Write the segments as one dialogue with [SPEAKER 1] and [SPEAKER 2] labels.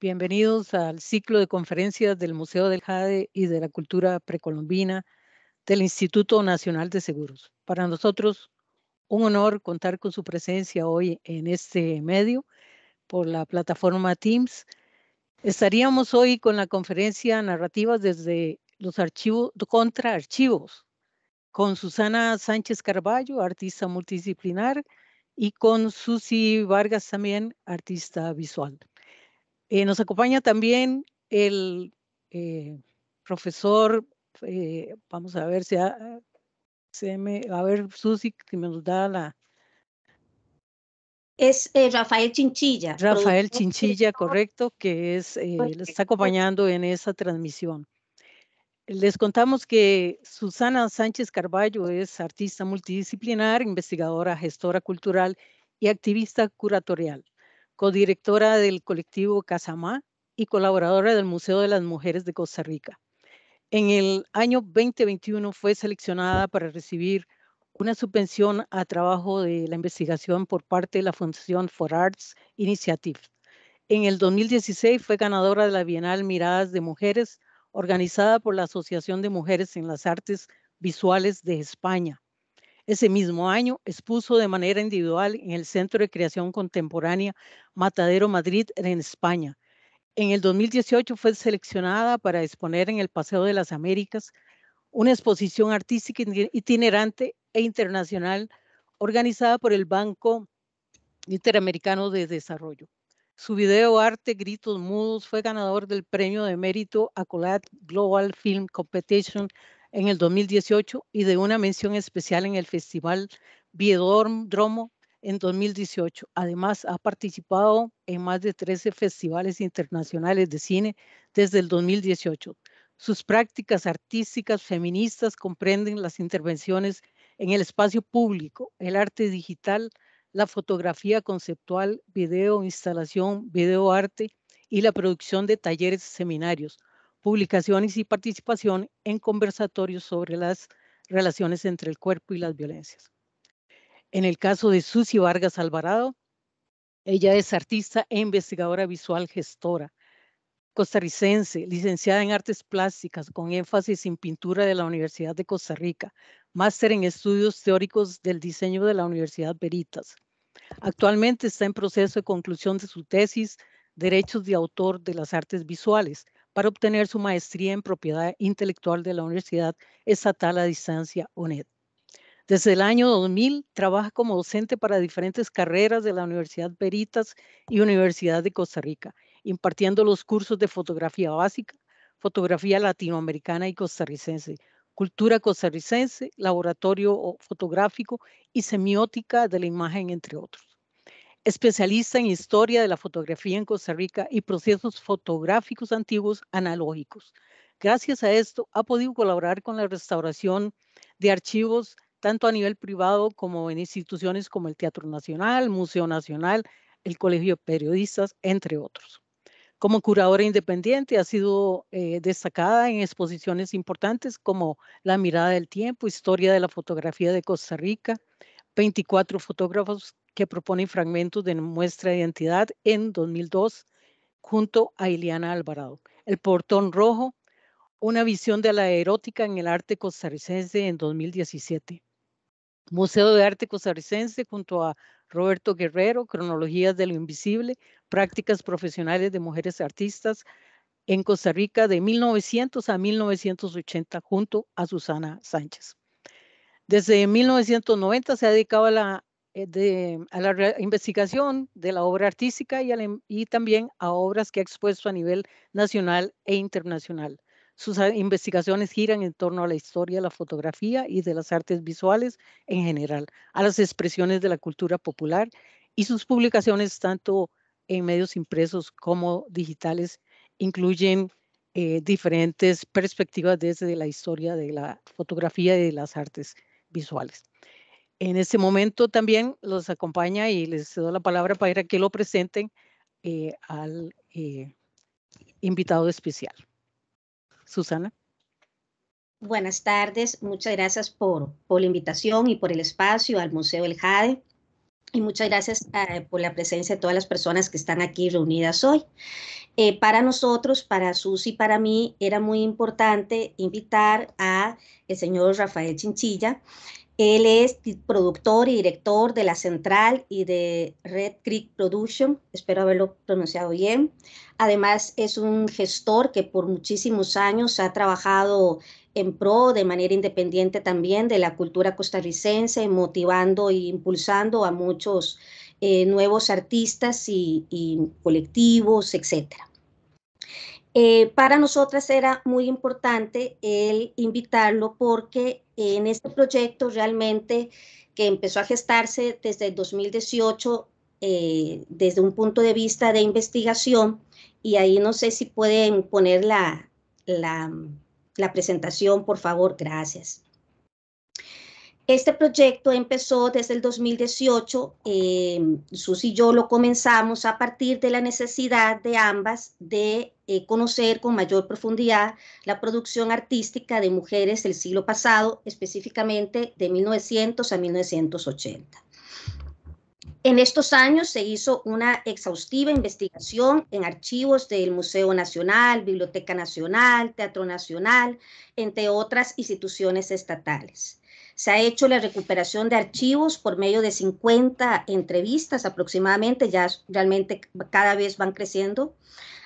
[SPEAKER 1] Bienvenidos al ciclo de conferencias del Museo del Jade y de la Cultura Precolombina del Instituto Nacional de Seguros. Para nosotros, un honor contar con su presencia hoy en este medio por la plataforma Teams. Estaríamos hoy con la conferencia narrativa desde los archivos, contra archivos, con Susana Sánchez Carballo, artista multidisciplinar, y con Susi Vargas también, artista visual. Eh, nos acompaña también el eh, profesor, eh, vamos a ver si ah, se me, a ver Susi, que me nos da la... Es Rafael Chinchilla. Rafael Chinchilla, correcto, que es, pues, está acompañando en esa transmisión. Les contamos que Susana Sánchez Carballo es artista multidisciplinar, investigadora, gestora cultural y activista curatorial codirectora del colectivo Casamá y colaboradora del Museo de las Mujeres de Costa Rica. En el año 2021 fue seleccionada para recibir una subvención a trabajo de la investigación por parte de la Fundación For Arts Initiative. En el 2016 fue ganadora de la Bienal Miradas de Mujeres, organizada por la Asociación de Mujeres en las Artes Visuales de España. Ese mismo año expuso de manera individual en el Centro de Creación Contemporánea Matadero Madrid en España. En el 2018 fue seleccionada para exponer en el Paseo de las Américas una exposición artística itinerante e internacional organizada por el Banco Interamericano de Desarrollo. Su video arte Gritos Mudos fue ganador del premio de mérito Acolad Global Film Competition en el 2018 y de una mención especial en el Festival Biodromo en 2018. Además, ha participado en más de 13 festivales internacionales de cine desde el 2018. Sus prácticas artísticas feministas comprenden las intervenciones en el espacio público, el arte digital, la fotografía conceptual, video, instalación, videoarte y la producción de talleres y seminarios, publicaciones y participación en conversatorios sobre las relaciones entre el cuerpo y las violencias. En el caso de Susi Vargas Alvarado, ella es artista e investigadora visual gestora costarricense, licenciada en artes plásticas con énfasis en pintura de la Universidad de Costa Rica, máster en estudios teóricos del diseño de la Universidad Veritas. Actualmente está en proceso de conclusión de su tesis Derechos de autor de las artes visuales, para obtener su maestría en propiedad intelectual de la Universidad Estatal a Distancia, UNED. Desde el año 2000 trabaja como docente para diferentes carreras de la Universidad Veritas y Universidad de Costa Rica, impartiendo los cursos de fotografía básica, fotografía latinoamericana y costarricense, cultura costarricense, laboratorio fotográfico y semiótica de la imagen, entre otros especialista en historia de la fotografía en Costa Rica y procesos fotográficos antiguos analógicos. Gracias a esto ha podido colaborar con la restauración de archivos tanto a nivel privado como en instituciones como el Teatro Nacional, Museo Nacional, el Colegio de Periodistas, entre otros. Como curadora independiente ha sido eh, destacada en exposiciones importantes como La mirada del tiempo, Historia de la fotografía de Costa Rica, 24 fotógrafos que propone fragmentos de nuestra identidad en 2002 junto a Iliana Alvarado. El portón rojo, una visión de la erótica en el arte costarricense en 2017. Museo de Arte Costarricense junto a Roberto Guerrero, Cronologías de lo Invisible, Prácticas Profesionales de Mujeres Artistas en Costa Rica de 1900 a 1980 junto a Susana Sánchez. Desde 1990 se ha dedicado a la eh, a la investigación de la obra artística y, también a obras que ha expuesto a nivel nacional e internacional. Sus ah, investigaciones giran en torno a la historia de la fotografía y de las artes visuales en general, a las expresiones de la cultura popular y sus publicaciones tanto en medios impresos como digitales incluyen eh, diferentes perspectivas desde la historia de la fotografía y de las artes visuales. En ese momento también los acompaña y les doy la palabra para que lo presenten eh, al eh, invitado especial. Susana.
[SPEAKER 2] Buenas tardes, muchas gracias por, la invitación y por el espacio al Museo El Jade y muchas gracias eh, por la presencia de todas las personas que están aquí reunidas hoy. para nosotros, para Susi y para mí, era muy importante invitar a el señor Rafael Chinchilla, él es productor y director de La Central y de Red Creek Production, espero haberlo pronunciado bien. Además, es un gestor que por muchísimos años ha trabajado en pro de manera independiente también de la cultura costarricense, motivando e impulsando a muchos eh, nuevos artistas y, y colectivos, etcétera. Eh, para nosotras era muy importante el invitarlo porque en este proyecto realmente que empezó a gestarse desde el 2018 eh, desde un punto de vista de investigación y ahí no sé si pueden poner la presentación, por favor, gracias. Este proyecto empezó desde el 2018, eh, Sus y yo lo comenzamos a partir de la necesidad de ambas de eh, conocer con mayor profundidad la producción artística de mujeres del siglo pasado, específicamente de 1900 a 1980. En estos años se hizo una exhaustiva investigación en archivos del Museo Nacional, Biblioteca Nacional, Teatro Nacional, entre otras instituciones estatales. Se ha hecho la recuperación de archivos por medio de 50 entrevistas aproximadamente, ya realmente cada vez van creciendo.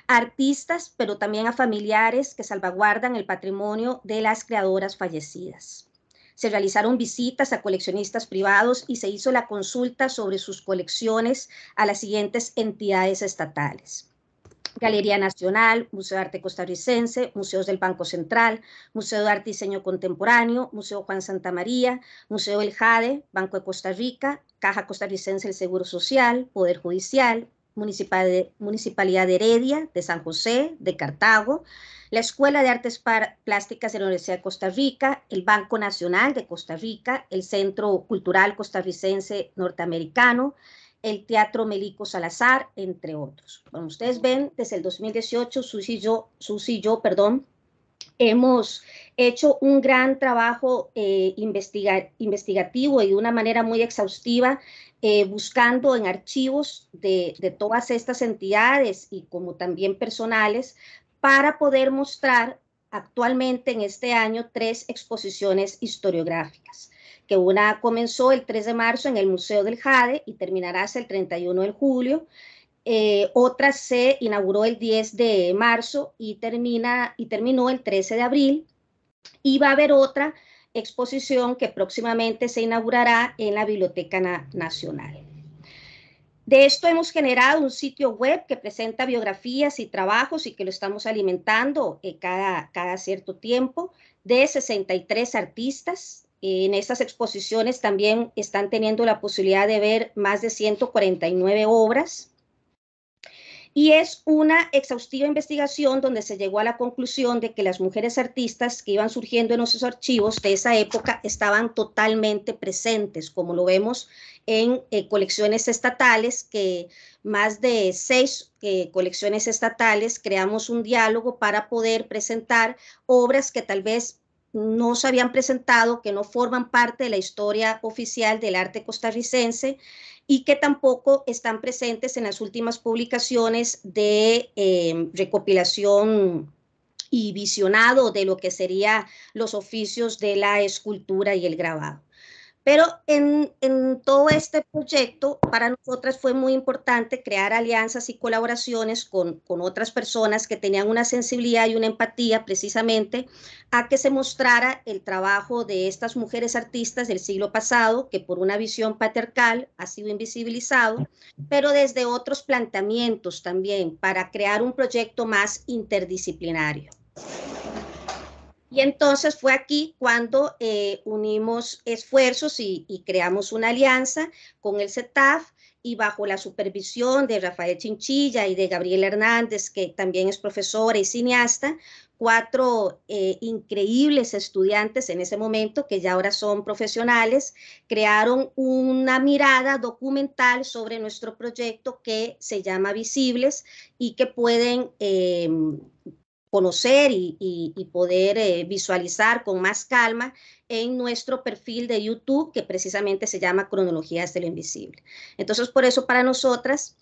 [SPEAKER 2] A artistas, pero también a familiares que salvaguardan el patrimonio de las creadoras fallecidas. Se realizaron visitas a coleccionistas privados y se hizo la consulta sobre sus colecciones a las siguientes entidades estatales. Galería Nacional, Museo de Arte Costarricense, Museos del Banco Central, Museo de Arte y Diseño Contemporáneo, Museo Juan Santa María, Museo del Jade, Banco de Costa Rica, Caja Costarricense del Seguro Social, Poder Judicial, Municipalidad de Heredia, de San José, de Cartago, la Escuela de Artes Plásticas de la Universidad de Costa Rica, el Banco Nacional de Costa Rica, el Centro Cultural Costarricense Norteamericano, el Teatro Melico Salazar, entre otros. Como ustedes ven, desde el 2018, Susi y yo, yo perdón, hemos hecho un gran trabajo eh, investigativo y de una manera muy exhaustiva, eh, buscando en archivos de, de todas estas entidades y como también personales, para poder mostrar actualmente en este año tres exposiciones historiográficas una comenzó el 3 de marzo en el Museo del Jade y terminará hasta el 31 de julio. Eh, otra se inauguró el 10 de marzo y, termina, y terminó el 13 de abril. Y va a haber otra exposición que próximamente se inaugurará en la Biblioteca Nacional. De esto hemos generado un sitio web que presenta biografías y trabajos y que lo estamos alimentando eh, cada, cada cierto tiempo de 63 artistas en estas exposiciones también están teniendo la posibilidad de ver más de 149 obras. Y es una exhaustiva investigación donde se llegó a la conclusión de que las mujeres artistas que iban surgiendo en nuestros archivos de esa época estaban totalmente presentes, como lo vemos en eh, colecciones estatales, que más de seis eh, colecciones estatales creamos un diálogo para poder presentar obras que tal vez no se habían presentado, que no forman parte de la historia oficial del arte costarricense y que tampoco están presentes en las últimas publicaciones de eh, recopilación y visionado de lo que serían los oficios de la escultura y el grabado. Pero en, todo este proyecto, para nosotras fue muy importante crear alianzas y colaboraciones con, con, otras personas que tenían una sensibilidad y una empatía precisamente a que se mostrara el trabajo de estas mujeres artistas del siglo pasado, que por una visión patriarcal ha sido invisibilizado, pero desde otros planteamientos también, para crear un proyecto más interdisciplinario. Y entonces fue aquí cuando eh, unimos esfuerzos y, creamos una alianza con el CETAF y bajo la supervisión de Rafael Chinchilla y de Gabriel Hernández, que también es profesora y cineasta, cuatro eh, increíbles estudiantes en ese momento, que ya ahora son profesionales, crearon una mirada documental sobre nuestro proyecto que se llama Visibles y que pueden... Eh, conocer y, poder eh, visualizar con más calma en nuestro perfil de YouTube que precisamente se llama Cronologías de lo Invisible. Entonces, por eso para nosotras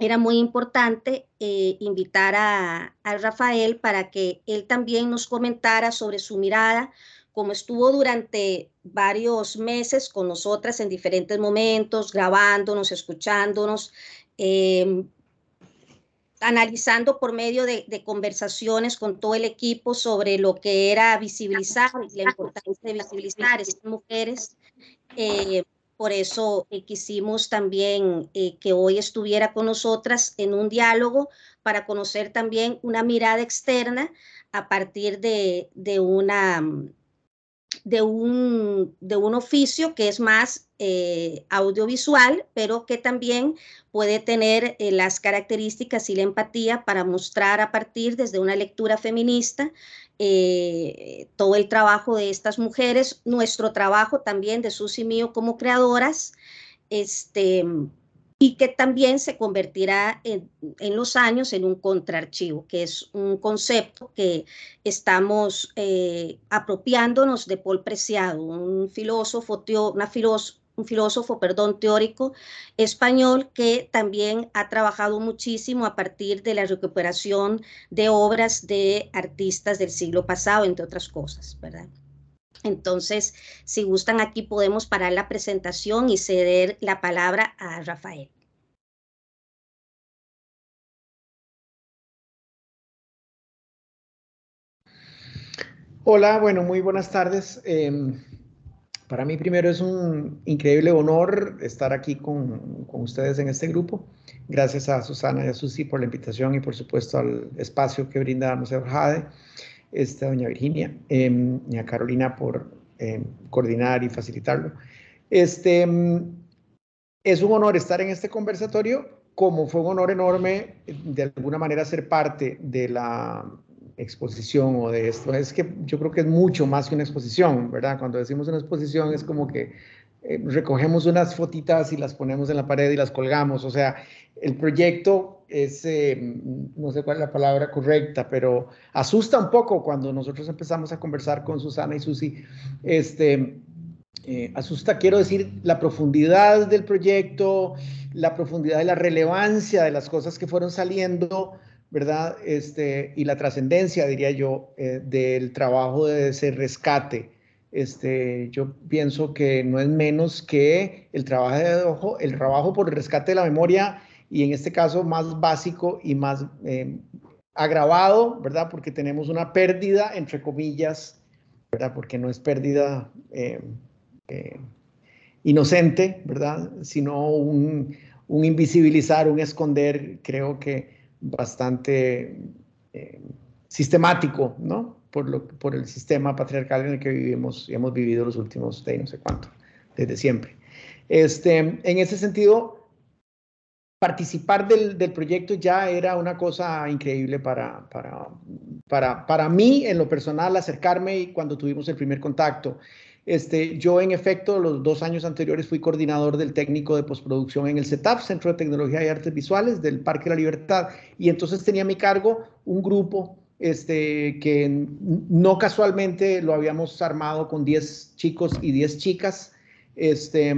[SPEAKER 2] era muy importante eh, invitar a, Rafael para que él también nos comentara sobre su mirada, como estuvo durante varios meses con nosotras en diferentes momentos, grabándonos, escuchándonos, em, analizando por medio de, conversaciones con todo el equipo sobre lo que era visibilizar y la importancia de visibilizar a estas mujeres. Eh, por eso eh, quisimos también eh, que hoy estuviera con nosotras en un diálogo para conocer también una mirada externa a partir de, de una de un, oficio que es más eh, audiovisual, pero que también puede tener eh, las características y la empatía para mostrar a partir desde una lectura feminista eh, todo el trabajo de estas mujeres, nuestro trabajo también de sus y mío como creadoras, este, y que también se convertirá en, los años en un contraarchivo, que es un concepto que estamos eh, apropiándonos de Paul Preciado, un filósofo, teórico español que también ha trabajado muchísimo a partir de la recuperación de obras de artistas del siglo pasado, entre otras cosas, ¿verdad? Entonces, si gustan, aquí podemos parar
[SPEAKER 3] la presentación y ceder la palabra a Rafael. Hola, bueno, muy buenas tardes. Em, para mí primero es un increíble honor estar aquí con, con, ustedes en este grupo. Gracias a Susana y a Susi por la invitación y por supuesto al espacio que brinda Museo Jade esta doña Virginia eh, a Carolina por em, coordinar y facilitarlo. Este, em, es un honor estar en este conversatorio, como fue un honor enorme de alguna manera ser parte de la exposición o de esto. Es que yo creo que es mucho más que una exposición, ¿verdad? Cuando decimos una exposición es como que eh, recogemos unas fotitas y las ponemos en la pared y las colgamos. O sea, el proyecto es, eh, no sé cuál es la palabra correcta, pero asusta un poco cuando nosotros empezamos a conversar con Susana y Susi. Este, eh, asusta, quiero decir, la profundidad del proyecto, la profundidad de la relevancia de las cosas que fueron saliendo, ¿verdad? Este, y la trascendencia, diría yo, eh, del trabajo de ese rescate. Este, yo pienso que no es menos que el trabajo, de, ojo, el trabajo por el rescate de la memoria y en este caso más básico y más eh, agravado, ¿verdad? Porque tenemos una pérdida, entre comillas, ¿verdad? Porque no es pérdida eh, eh, inocente, ¿verdad? Sino un, invisibilizar, un esconder, creo que bastante sistemático, ¿no? Por, lo, por el sistema patriarcal en el que vivimos y hemos vivido los últimos, de no sé cuánto, desde siempre. Este, en ese sentido, participar del, proyecto ya era una cosa increíble para, para, para, para mí en lo personal, acercarme y cuando tuvimos el primer contacto. Este, yo, en efecto, los dos años anteriores fui coordinador del técnico de postproducción en el CETAP, Centro de Tecnología y Artes Visuales del Parque de la Libertad, y entonces tenía a mi cargo un grupo este, que no casualmente lo habíamos armado con 10 chicos y 10 chicas. Este,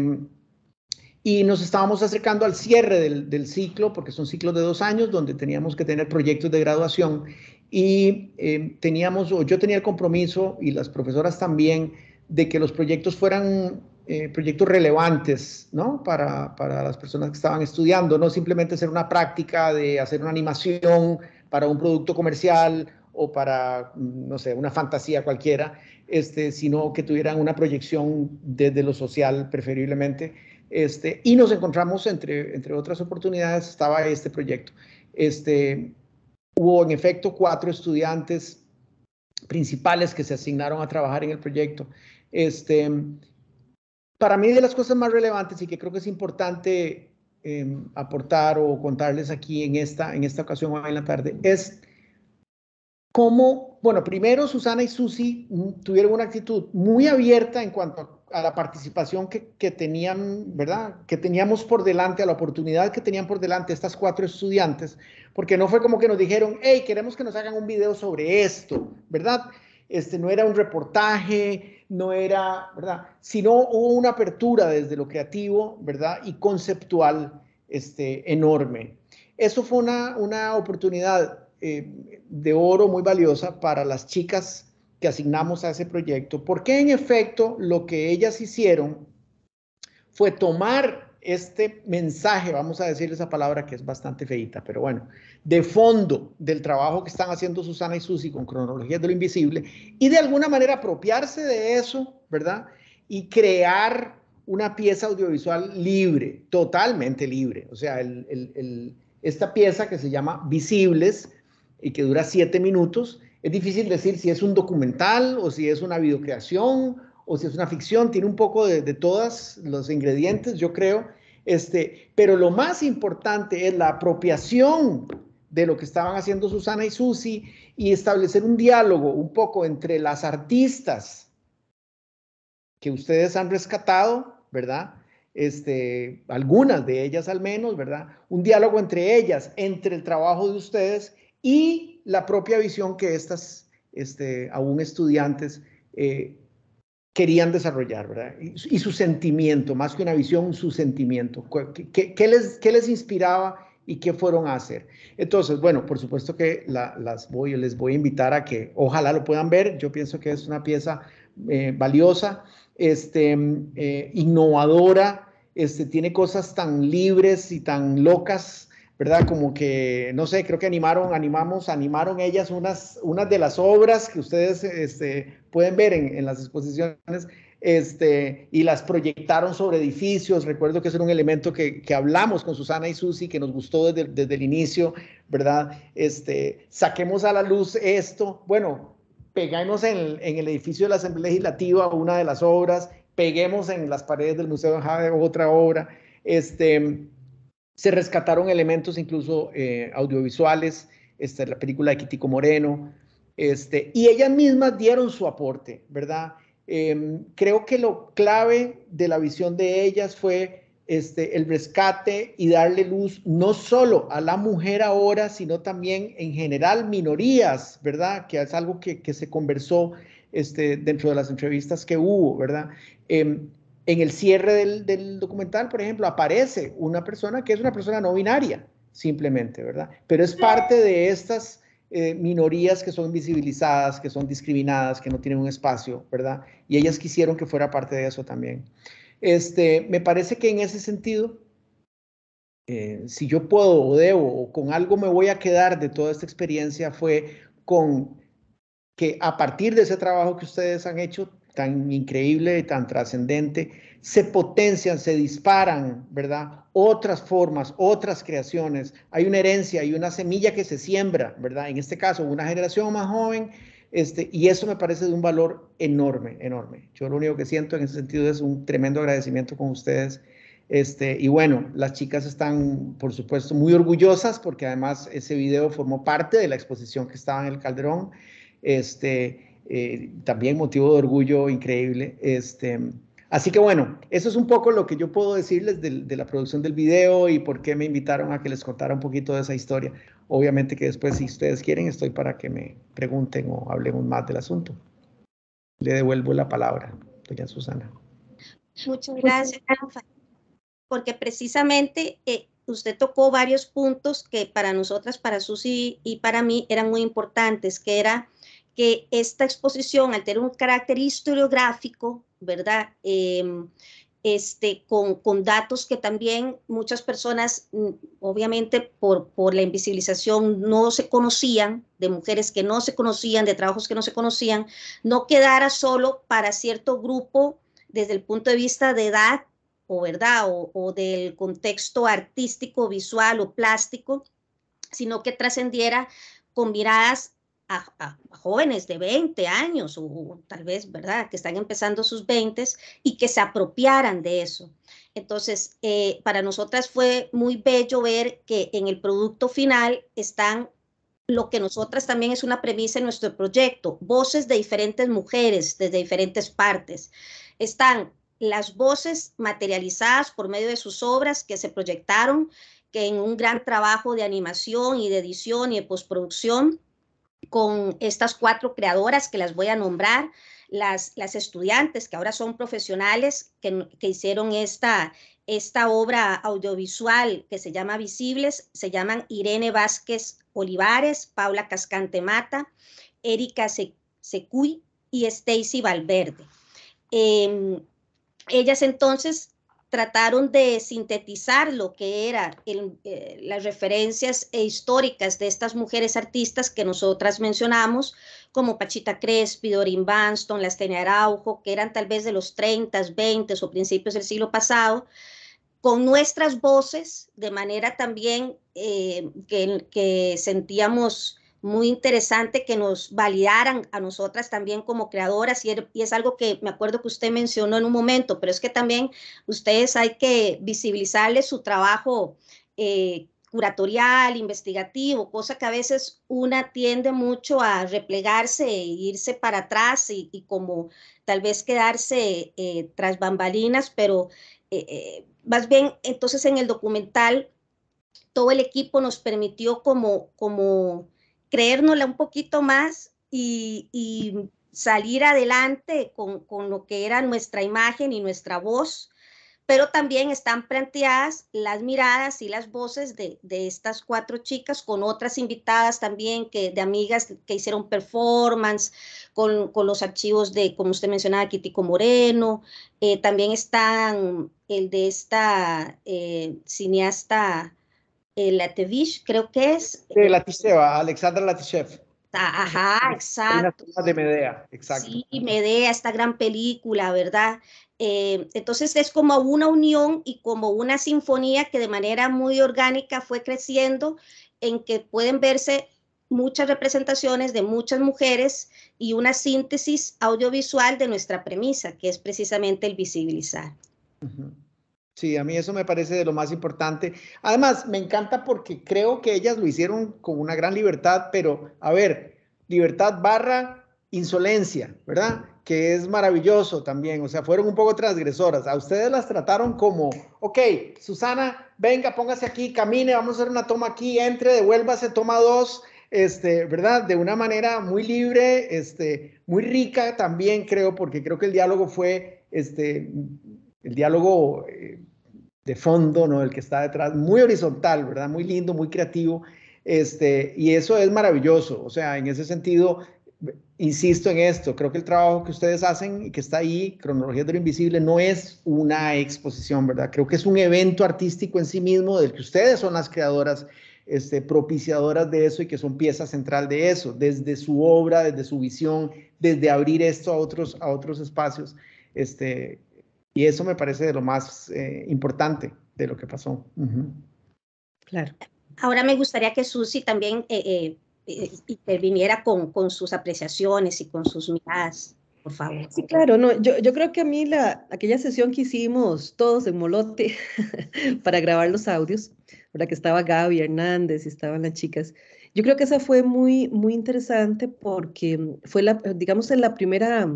[SPEAKER 3] y nos estábamos acercando al cierre del, ciclo, porque son ciclos de dos años donde teníamos que tener proyectos de graduación y em, teníamos, o yo tenía el compromiso y las profesoras también, de que los proyectos fueran eh, proyectos relevantes, ¿no? Para, para las personas que estaban estudiando, no simplemente ser una práctica de hacer una animación para un producto comercial o para, no sé, una fantasía cualquiera, este, sino que tuvieran una proyección desde lo social preferiblemente. Este, y nos encontramos, entre, entre otras oportunidades, estaba este proyecto. Este, hubo en efecto cuatro estudiantes principales que se asignaron a trabajar en el proyecto. Este, para mí de las cosas más relevantes y que creo que es importante em, aportar o contarles aquí en esta, en esta ocasión hoy en la tarde es cómo, bueno, primero Susana y Susi mm, tuvieron una actitud muy abierta en cuanto a a la participación que, tenían, ¿verdad? Que teníamos por delante, a la oportunidad que tenían por delante estas cuatro estudiantes, porque no fue como que nos dijeron, hey, queremos que nos hagan un video sobre esto, ¿verdad? Este, no era un reportaje, no era, ¿verdad? Sino hubo una apertura desde lo creativo, ¿verdad? Y conceptual este, enorme. Eso fue una, una oportunidad eh, de oro muy valiosa para las chicas que asignamos a ese proyecto, porque en efecto lo que ellas hicieron fue tomar este mensaje, vamos a decir esa palabra que es bastante feita, pero bueno, de fondo del trabajo que están haciendo Susana y Susi con Cronologías de lo Invisible, y de alguna manera apropiarse de eso, ¿verdad? Y crear una pieza audiovisual libre, totalmente libre. O sea, esta pieza que se llama Visibles y que dura siete minutos, es difícil decir si es un documental o si es una videocreación o si es una ficción, tiene un poco de, todos los ingredientes, yo creo, este, pero lo más importante es la apropiación de lo que estaban haciendo Susana y Susi y establecer un diálogo un poco entre las artistas que ustedes han rescatado, ¿verdad? Este, algunas de ellas al menos, ¿verdad? Un diálogo entre ellas, entre el trabajo de ustedes y la propia visión que estas, este, aún estudiantes, eh, querían desarrollar, ¿verdad? Y, su sentimiento, más que una visión, su sentimiento. ¿Qué, les, les inspiraba y qué fueron a hacer? Entonces, bueno, por supuesto que las voy, les voy a invitar a que ojalá lo puedan ver. Yo pienso que es una pieza eh, valiosa, este, eh, innovadora, este, tiene cosas tan libres y tan locas ¿verdad? Como que, no sé, creo que animaron, animamos, animaron ellas unas, unas de las obras que ustedes este, pueden ver en, las exposiciones este, y las proyectaron sobre edificios. Recuerdo que ese un elemento que, hablamos con Susana y Susi, que nos gustó desde, el inicio, ¿verdad? Este, saquemos a la luz esto. Bueno, pegamos en, en el edificio de la Asamblea Legislativa una de las obras, peguemos en las paredes del Museo de otra obra. Este, se rescataron elementos incluso eh, audiovisuales, este, la película de Quitico Moreno, este, y ellas mismas dieron su aporte, ¿verdad? Em, creo que lo clave de la visión de ellas fue este, el rescate y darle luz no solo a la mujer ahora, sino también en general minorías, ¿verdad? Que es algo que, se conversó este, dentro de las entrevistas que hubo, ¿verdad? Em, en el cierre del, documental, por ejemplo, aparece una persona que es una persona no binaria, simplemente, ¿verdad? Pero es parte de estas eh, minorías que son visibilizadas, que son discriminadas, que no tienen un espacio, ¿verdad? Y ellas quisieron que fuera parte de eso también. Este, me parece que en ese sentido, eh, si yo puedo o debo o con algo me voy a quedar de toda esta experiencia fue con que a partir de ese trabajo que ustedes han hecho, tan increíble, tan trascendente, se potencian, se disparan, ¿verdad? Otras formas, otras creaciones. Hay una herencia, hay una semilla que se siembra, ¿verdad? En este caso, una generación más joven, este, y eso me parece de un valor enorme, enorme. Yo lo único que siento en ese sentido es un tremendo agradecimiento con ustedes. Este, y bueno, las chicas están, por supuesto, muy orgullosas porque además ese video formó parte de la exposición que estaba en el Calderón. Este, eh, también motivo de orgullo increíble. Este, así que bueno, eso es un poco lo que yo puedo decirles de, la producción del video y por qué me invitaron a que les contara un poquito de esa historia. Obviamente que después, si ustedes quieren, estoy para que me pregunten o hablemos más del asunto. Le devuelvo la palabra, doña Susana.
[SPEAKER 2] Muchas gracias, porque precisamente eh, usted tocó varios puntos que para nosotras, para Susi y para mí eran muy importantes, que era que esta exposición, al tener un carácter historiográfico, ¿verdad? Em, este, con, datos que también muchas personas, mm, obviamente por, la invisibilización, no se conocían, de mujeres que no se conocían, de trabajos que no se conocían, no quedara solo para cierto grupo desde el punto de vista de edad o verdad o, o del contexto artístico, visual o plástico, sino que trascendiera con miradas a, jóvenes de 20 años o, tal vez, ¿verdad?, que están empezando sus 20 y que se apropiaran de eso. Entonces, eh, para nosotras fue muy bello ver que en el producto final están lo que nosotras también es una premisa en nuestro proyecto, voces de diferentes mujeres desde diferentes partes. Están las voces materializadas por medio de sus obras que se proyectaron que en un gran trabajo de animación y de edición y de postproducción con estas cuatro creadoras que las voy a nombrar, las, las estudiantes que ahora son profesionales que, hicieron esta, esta obra audiovisual que se llama Visibles, se llaman Irene Vázquez Olivares, Paula Cascante Mata, Erika Secuy y Stacy Valverde. Em, ellas entonces trataron de sintetizar lo que eran eh, las referencias e históricas de estas mujeres artistas que nosotras mencionamos, como Pachita Crespi, Dorin Banston, Las Araujo, que eran tal vez de los 30, 20 o principios del siglo pasado, con nuestras voces, de manera también eh, que sentíamos muy interesante que nos validaran a nosotras también como creadoras y, es algo que me acuerdo que usted mencionó en un momento, pero es que también ustedes hay que visibilizarles su trabajo eh, curatorial, investigativo, cosa que a veces una tiende mucho a replegarse e irse para atrás y, como tal vez quedarse eh, tras bambalinas, pero eh, más bien entonces en el documental todo el equipo nos permitió como, como creérnosla un poquito más y, salir adelante con, lo que era nuestra imagen y nuestra voz, pero también están planteadas las miradas y las voces de, estas cuatro chicas con otras invitadas también, que, de amigas que hicieron performance, con, los archivos de, como usted mencionaba, Kitico Moreno, eh, también están el de esta eh, cineasta la Latevich, creo que es.
[SPEAKER 3] La Latisheva, Alexandra Latishev.
[SPEAKER 2] Ajá, exacto.
[SPEAKER 3] De Medea, exacto. Sí,
[SPEAKER 2] Medea, esta gran película, ¿verdad? Eh, entonces es como una unión y como una sinfonía que de manera muy orgánica fue creciendo, en que pueden verse muchas representaciones de muchas mujeres y una síntesis audiovisual de nuestra premisa, que es precisamente el visibilizar.
[SPEAKER 3] Sí, a mí eso me parece de lo más importante. Además, me encanta porque creo que ellas lo hicieron con una gran libertad, pero a ver, libertad barra insolencia, ¿verdad? Que es maravilloso también, o sea, fueron un poco transgresoras. A ustedes las trataron como, ok, Susana, venga, póngase aquí, camine, vamos a hacer una toma aquí, entre, devuélvase, toma dos, este, ¿verdad? De una manera muy libre, este, muy rica también, creo, porque creo que el diálogo fue, este, el diálogo eh, de fondo, ¿no? El que está detrás, muy horizontal, ¿verdad? Muy lindo, muy creativo. Este, y eso es maravilloso. O sea, en ese sentido, insisto en esto, creo que el trabajo que ustedes hacen y que está ahí, Cronología de lo Invisible, no es una exposición, ¿verdad? Creo que es un evento artístico en sí mismo del que ustedes son las creadoras, este, propiciadoras de eso y que son pieza central de eso, desde su obra, desde su visión, desde abrir esto a otros, a otros espacios. Este, y eso me parece de lo más eh, importante de lo que pasó.
[SPEAKER 2] Claro. Ahora me gustaría que Susi también eh, eh, interviniera con, con, sus apreciaciones y con sus
[SPEAKER 4] miradas, por favor. Sí, claro, no, yo, yo creo que a mí la, aquella sesión que hicimos todos en Molote para grabar los audios, la que estaba Gaby Hernández y estaban las chicas, yo creo que esa fue muy, muy interesante porque fue, la, digamos, en la primera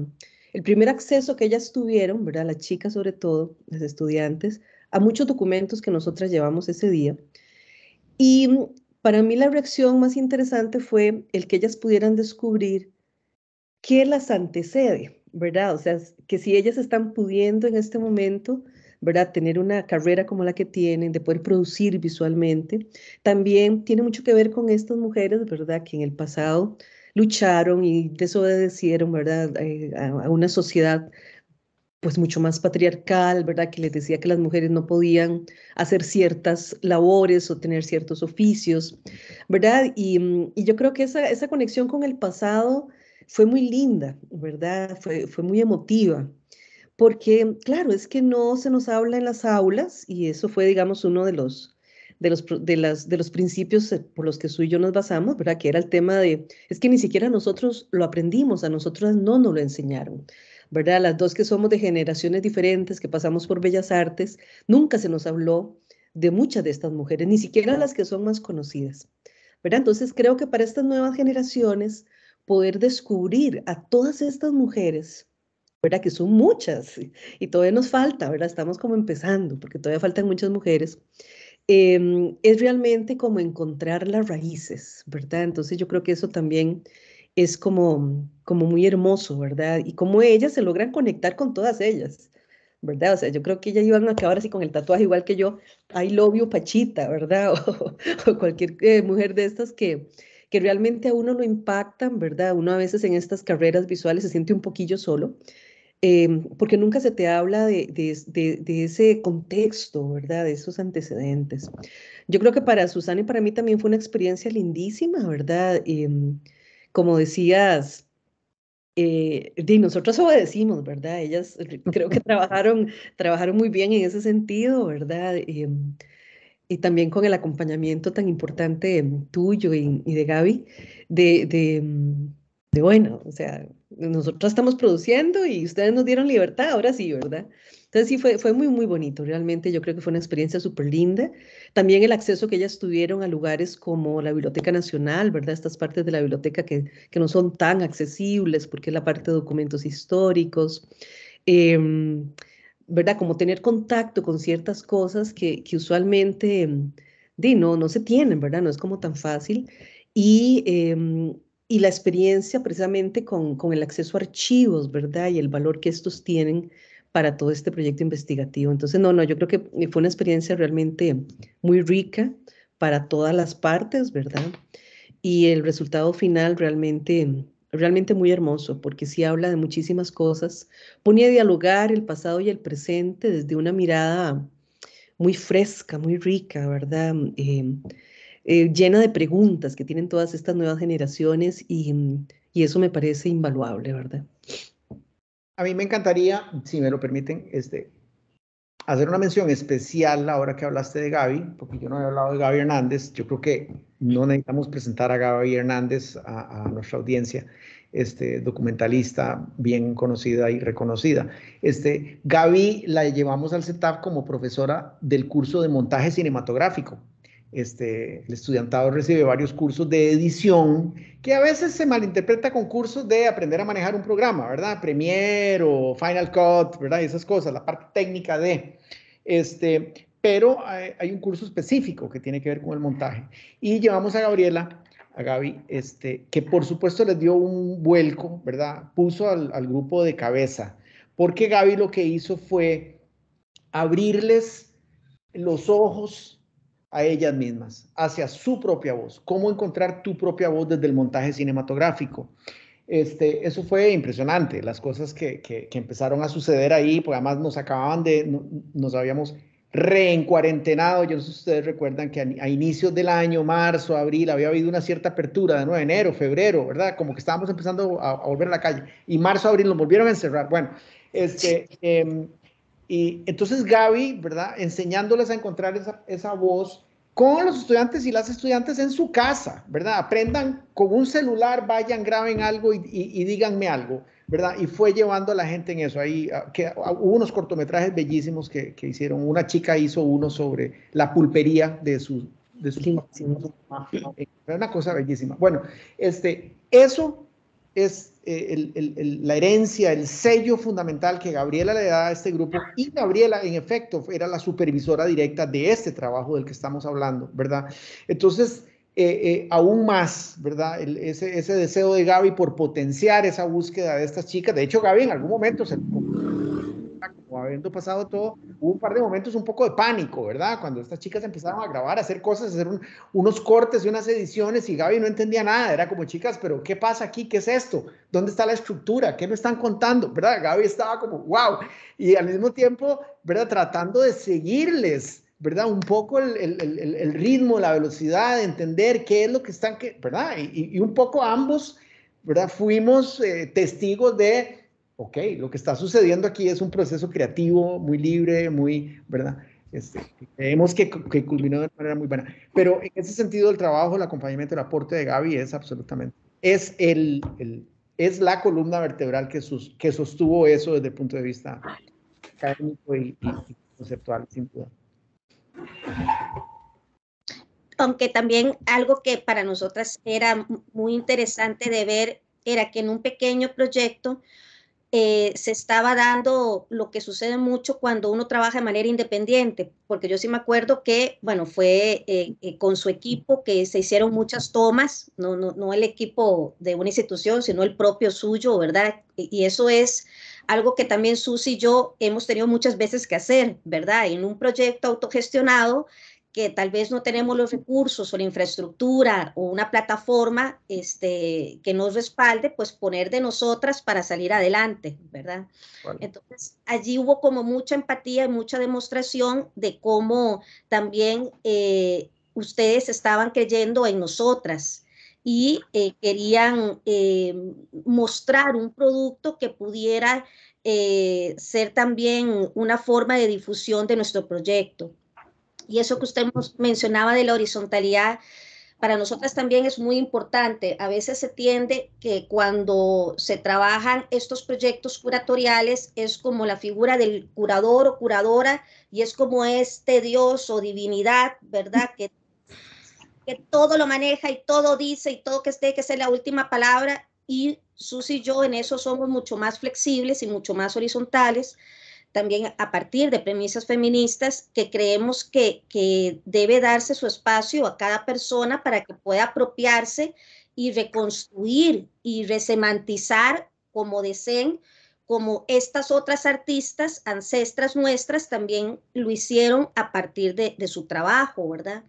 [SPEAKER 4] el primer acceso que ellas tuvieron, ¿verdad? Las chicas sobre todo, las estudiantes, a muchos documentos que nosotras llevamos ese día. Y para mí la reacción más interesante fue el que ellas pudieran descubrir qué las antecede, ¿verdad? O sea, que si ellas están pudiendo en este momento, ¿verdad? Tener una carrera como la que tienen, de poder producir visualmente, también tiene mucho que ver con estas mujeres, ¿verdad? Que en el pasado lucharon y desobedecieron, ¿verdad?, eh, a una sociedad pues mucho más patriarcal, ¿verdad? Que les decía que las mujeres no podían hacer ciertas labores o tener ciertos oficios, ¿verdad? Y, yo creo que esa, conexión con el pasado fue muy linda, ¿verdad? fue muy emotiva, porque claro, es que no se nos habla en las aulas y eso fue, digamos, uno de los, de los, las, de los principios eh, por los que y yo nos basamos, ¿verdad? Que era el tema de, es que ni siquiera nosotros lo aprendimos, a nosotras no nos lo enseñaron. ¿verdad? Las dos que somos de generaciones diferentes, que pasamos por bellas artes, nunca se nos habló de muchas de estas mujeres, ni siquiera las que son más conocidas, ¿verdad? Entonces creo que para estas nuevas generaciones, poder descubrir a todas estas mujeres, ¿verdad? Que son muchas y todavía nos falta, ¿verdad? Estamos como empezando, porque todavía faltan muchas mujeres, Em, es realmente como encontrar las raíces, ¿verdad? Entonces yo creo que eso también es como, como muy hermoso, ¿verdad? Y como ellas se logran conectar con todas ellas, ¿verdad? O sea, yo creo que ellas iban a acabar así con el tatuaje igual que yo, I love you Pachita, ¿verdad? O, cualquier eh, mujer de estas que, que realmente a uno lo impactan, ¿verdad? Uno a veces en estas carreras visuales se siente un poquillo solo, Em, porque nunca se te habla de, de, de, ese contexto, ¿verdad? De esos antecedentes. Yo creo que para Susana y para mí también fue una experiencia lindísima, ¿verdad? Em, como decías, eh, nosotros obedecimos, ¿verdad? Ellas creo que trabajaron, trabajaron muy bien en ese sentido, ¿verdad? Em, y también con el acompañamiento tan importante tuyo y, de Gaby, de, de, de, bueno, o sea, nosotros estamos produciendo y ustedes nos dieron libertad, ahora sí, ¿verdad? Entonces sí, fue, fue muy, muy bonito, realmente yo creo que fue una experiencia súper linda. También el acceso que ellas tuvieron a lugares como la Biblioteca Nacional, ¿verdad? Estas partes de la biblioteca que, que no son tan accesibles porque es la parte de documentos históricos. Em, ¿Verdad? Como tener contacto con ciertas cosas que, que usualmente di no, no se tienen, ¿verdad? No es como tan fácil. Y em, y la experiencia precisamente con, el acceso a archivos, ¿verdad? Y el valor que estos tienen para todo este proyecto investigativo. Entonces, no, no, yo creo que eh, fue una experiencia realmente muy rica para todas las partes, ¿verdad? Y el resultado final realmente, realmente muy hermoso, porque sí habla de muchísimas cosas. pone a dialogar el pasado y el presente desde una mirada muy fresca, muy rica, ¿verdad? Em, eh, llena de preguntas que tienen todas estas nuevas generaciones y, y eso me parece invaluable, ¿verdad?
[SPEAKER 3] A mí me encantaría, si me lo permiten, este, hacer una mención especial ahora que hablaste de Gaby, porque yo no había hablado de Gaby Hernández. Yo creo que no necesitamos presentar a Gaby Hernández a, nuestra audiencia, este, documentalista bien conocida y reconocida. Este, Gaby la llevamos al CETAF como profesora del curso de montaje cinematográfico este, el estudiantado recibe varios cursos de edición que a veces se malinterpreta con cursos de aprender a manejar un programa, ¿verdad? Premiere o Final Cut, ¿verdad? Y esas cosas, la parte técnica de. Este, pero hay, un curso específico que tiene que ver con el montaje. Y llevamos a Gabriela, a Gaby, este, que por supuesto les dio un vuelco, ¿verdad? Puso al, al grupo de cabeza, porque Gaby lo que hizo fue abrirles los ojos a ellas mismas, hacia su propia voz, cómo encontrar tu propia voz desde el montaje cinematográfico. Este, eso fue impresionante, las cosas que, empezaron a suceder ahí, porque además nos acababan de, nos habíamos reencuarentenado, yo no sé si ustedes recuerdan que a, inicios del año, marzo, abril, había habido una cierta apertura de 9 enero, febrero, ¿verdad? Como que estábamos empezando a, volver a la calle, y marzo, abril nos volvieron a encerrar. Bueno, este, em, y entonces Gaby, ¿verdad? Enseñándoles a encontrar esa, voz con los estudiantes y las estudiantes en su casa, ¿verdad? Aprendan con un celular, vayan, graben algo y, díganme algo, ¿verdad? Y fue llevando a la gente en eso. Ahí ah, que, ah, hubo unos cortometrajes bellísimos que, hicieron. Una chica hizo uno sobre la pulpería de su... De su eh, Una cosa bellísima. Bueno, este, eso es eh, la herencia, el sello fundamental que Gabriela le da a este grupo y Gabriela en efecto era la supervisora directa de este trabajo del que estamos hablando, ¿verdad? Entonces, eh, eh, aún más, ¿verdad? ese, ese, deseo de Gaby por potenciar esa búsqueda de estas chicas. De hecho, Gaby en algún momento se habiendo pasado todo, hubo un par de momentos un poco de pánico, ¿verdad? Cuando estas chicas empezaron a grabar, a hacer cosas, a hacer unos cortes y unas ediciones y Gaby no entendía nada, era como chicas, pero ¿qué pasa aquí? ¿Qué es esto? ¿Dónde está la estructura? ¿Qué me están contando? ¿Verdad? Gaby estaba como, wow, y al mismo tiempo, ¿verdad? Tratando de seguirles. ¿Verdad? Un poco el, ritmo, la velocidad, entender qué es lo que están, ¿verdad? Y, un poco ambos, ¿verdad? Fuimos eh, testigos de ok, lo que está sucediendo aquí es un proceso creativo, muy libre, muy, ¿verdad? Este, creemos que, culminó de una manera muy buena. Pero en ese sentido, el trabajo, el acompañamiento, el aporte de Gaby es absolutamente, es, el, es la columna vertebral que, sus, que sostuvo eso desde el punto de vista académico y conceptual, sin duda.
[SPEAKER 2] Aunque también algo que para nosotras era muy interesante de ver era que en un pequeño proyecto eh, se estaba dando lo que sucede mucho cuando uno trabaja de manera independiente, porque yo sí me acuerdo que, bueno, fue eh, eh, con su equipo que se hicieron muchas tomas, no, no, el equipo de una institución, sino el propio suyo, ¿verdad? Y, y eso es algo que también Susi y yo hemos tenido muchas veces que hacer, ¿verdad? En un proyecto autogestionado que tal vez no tenemos los recursos o la infraestructura o una plataforma este, que nos respalde, pues poner de nosotras para salir adelante, ¿verdad? Entonces, allí hubo como mucha empatía y mucha demostración de cómo también eh, ustedes estaban creyendo en nosotras y eh, querían eh, mostrar un producto que pudiera ser también una forma de difusión de nuestro proyecto. Y eso que usted mencionaba de la horizontalidad, para nosotras también es muy importante. A veces se tiende que cuando se trabajan estos proyectos curatoriales es como la figura del curador o curadora y es como este dios o divinidad, ¿verdad? Que, que todo lo maneja y todo dice y todo que esté, que sea la última palabra. Y Susy y yo en eso somos mucho más flexibles y mucho más horizontales también a partir de premisas feministas que creemos que, debe darse su espacio a cada persona para que pueda apropiarse y reconstruir y resemantizar como deseen, como estas otras artistas, ancestras nuestras, también lo hicieron a partir de, de su trabajo, ¿verdad?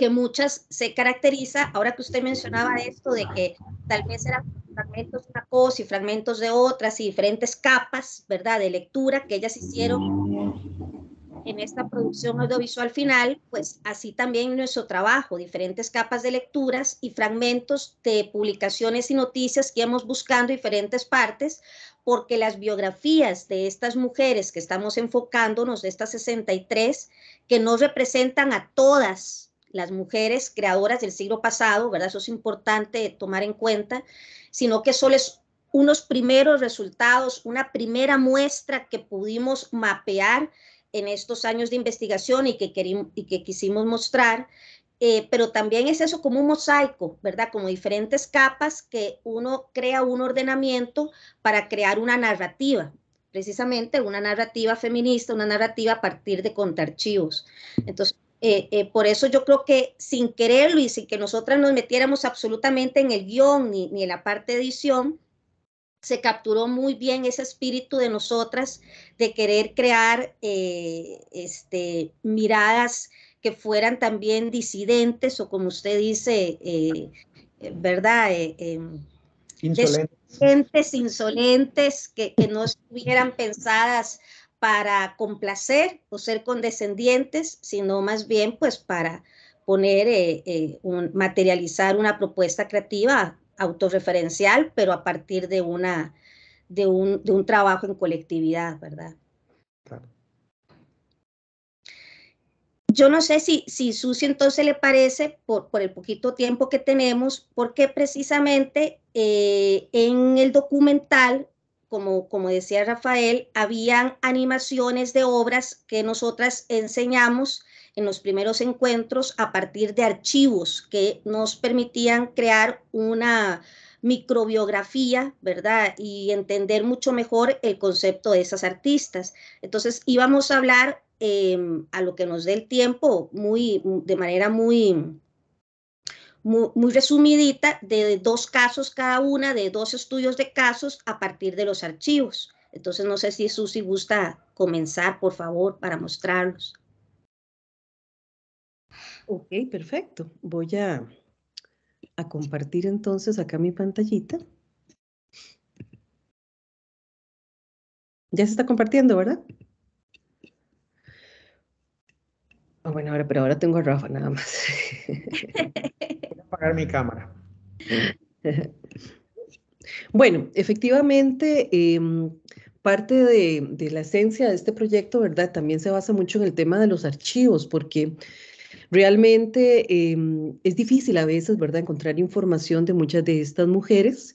[SPEAKER 2] que muchas se caracteriza, ahora que usted mencionaba esto de que tal vez eran fragmentos de una cosa y fragmentos de otras y diferentes capas, ¿verdad?, de lectura que ellas
[SPEAKER 5] hicieron
[SPEAKER 2] en esta producción audiovisual final, pues así también nuestro trabajo, diferentes capas de lecturas y fragmentos de publicaciones y noticias que hemos buscando diferentes partes, porque las biografías de estas mujeres que estamos enfocándonos, de estas 63, que nos representan a todas las mujeres creadoras del siglo pasado, ¿verdad? Eso es importante tomar en cuenta, sino que solo es unos primeros resultados, una primera muestra que pudimos mapear en estos años de investigación y que, y que quisimos mostrar, eh, pero también es eso como un mosaico, ¿verdad? Como diferentes capas que uno crea un ordenamiento para crear una narrativa, precisamente una narrativa feminista, una narrativa a partir de contarchivos. Entonces, eh, eh, por eso yo creo que sin quererlo y sin que nosotras nos metiéramos absolutamente en el guión ni, en la parte de edición, se capturó muy bien ese espíritu de nosotras de querer crear eh, este, miradas que fueran también disidentes o como usted dice, ¿verdad? Em, insolentes. insolentes, que, que no estuvieran pensadas para complacer o ser condescendientes, sino más bien pues para poner, eh, eh, materializar una propuesta creativa autorreferencial, pero a partir de, una, de, un, trabajo en colectividad, ¿verdad? Yo no sé si, si Susi entonces le parece, por, el poquito tiempo que tenemos, porque precisamente eh, en el documental como, decía Rafael, habían animaciones de obras que nosotras enseñamos en los primeros encuentros a partir de archivos que nos permitían crear una microbiografía, ¿verdad? Y entender mucho mejor el concepto de esas artistas. Entonces íbamos a hablar em, a lo que nos dé el tiempo, muy, de manera muy, muy, resumidita de dos casos cada una, de dos estudios de casos a partir de los archivos. Entonces, no sé si Susi gusta comenzar, por favor, para
[SPEAKER 4] mostrarlos. Ok, perfecto. Voy a, a compartir entonces acá mi pantallita. Ya se está compartiendo, ¿verdad? Ah, bueno, ahora, pero ahora tengo a Rafa nada más. apagar mi cámara. Bueno, efectivamente, em, parte de, la esencia de este proyecto, ¿verdad? También se basa mucho en el tema de los archivos, porque realmente em, es difícil a veces, ¿verdad?, encontrar información de muchas de estas mujeres,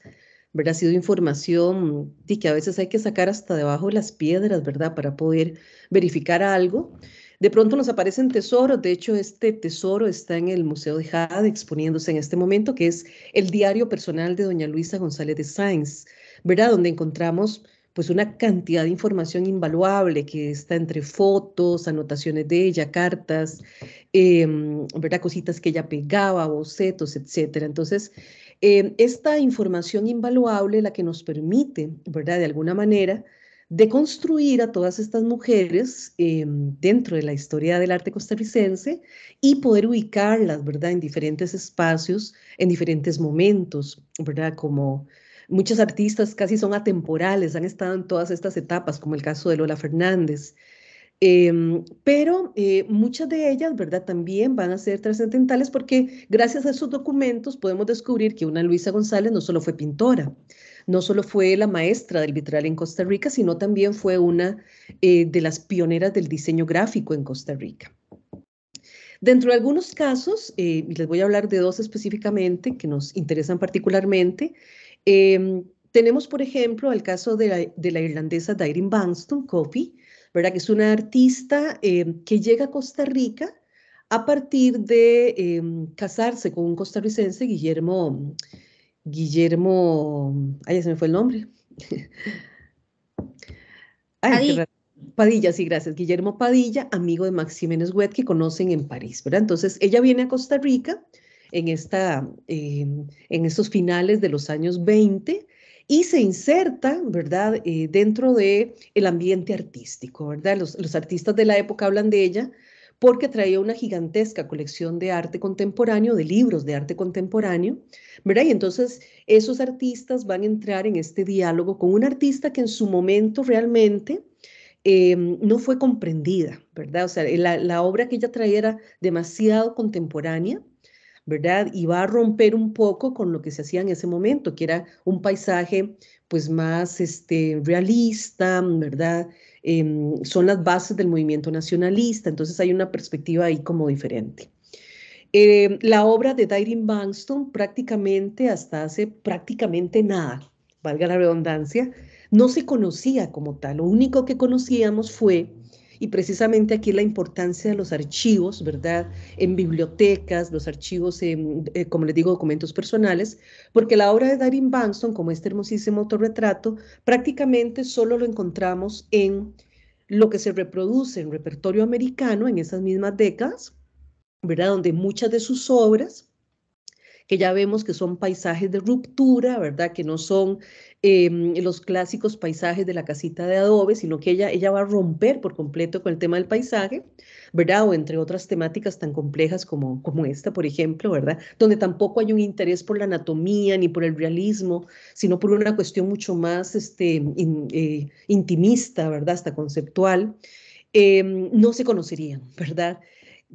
[SPEAKER 4] ¿verdad? Ha sido información de que a veces hay que sacar hasta debajo de las piedras, ¿verdad?, para poder verificar algo. De pronto nos aparecen tesoros, de hecho este tesoro está en el Museo de Jade exponiéndose en este momento, que es el diario personal de doña Luisa González de Sáenz, ¿verdad? Donde encontramos pues una cantidad de información invaluable que está entre fotos, anotaciones de ella, cartas, em, ¿verdad? Cositas que ella pegaba, bocetos, etcétera. Entonces, em, esta información invaluable la que nos permite, ¿verdad? De alguna manera, de construir a todas estas mujeres em, dentro de la historia del arte costarricense y poder ubicarlas, ¿verdad?, en diferentes espacios, en diferentes momentos, ¿verdad?, como muchas artistas casi son atemporales, han estado en todas estas etapas, como el caso de Lola Fernández. Em, pero eh, muchas de ellas, ¿verdad? También van a ser trascendentales porque gracias a esos documentos podemos descubrir que una Luisa González no solo fue pintora, no solo fue la maestra del vitral en Costa Rica, sino también fue una eh, de las pioneras del diseño gráfico en Costa Rica. Dentro de algunos casos, eh, les voy a hablar de dos específicamente que nos interesan particularmente, em, tenemos, por ejemplo, el caso de la, irlandesa Dairin Banston Coffee, ¿verdad? que es una artista em, que llega a Costa Rica a partir de em, casarse con un costarricense, Guillermo Guillermo, ay, se me fue el nombre. Padilla. sí, gracias. Guillermo Padilla, amigo de Maxime Wet, que conocen en París, ¿verdad? Entonces, ella viene a Costa Rica en, esta, em, en estos finales de los años 20 y se inserta, ¿verdad?, eh, dentro del el ambiente artístico, ¿verdad? los, artistas de la época hablan de ella porque traía una gigantesca colección de arte contemporáneo, de libros de arte contemporáneo, ¿verdad? Y entonces esos artistas van a entrar en este diálogo con un artista que en su momento realmente em, no fue comprendida, ¿verdad? O sea, la, la obra que ella traía era demasiado contemporánea, ¿verdad? Y va a romper un poco con lo que se hacía en ese momento, que era un paisaje pues más este, realista, ¿verdad? Em, son las bases del movimiento nacionalista, entonces hay una perspectiva ahí como diferente. Eh, la obra de Dairin Bangston prácticamente hasta hace prácticamente nada, valga la redundancia, no se conocía como tal. Lo único que conocíamos fue y precisamente aquí la importancia de los archivos, ¿verdad? En bibliotecas, los archivos, eh, como les digo, documentos personales, porque la obra de Darin Banston, como este hermosísimo autorretrato, prácticamente solo lo encontramos en lo que se reproduce en repertorio americano en esas mismas décadas, ¿verdad? Donde muchas de sus obras que ya vemos que son paisajes de ruptura, ¿verdad? Que no son em, los clásicos paisajes de la casita de adobe, sino que ella, ella va a romper por completo con el tema del paisaje, ¿verdad? O entre otras temáticas tan complejas como, como esta, por ejemplo, ¿verdad? Donde tampoco hay un interés por la anatomía ni por el realismo, sino por una cuestión mucho más este, eh, intimista, ¿verdad? Hasta conceptual. Em, no se conocerían, ¿verdad?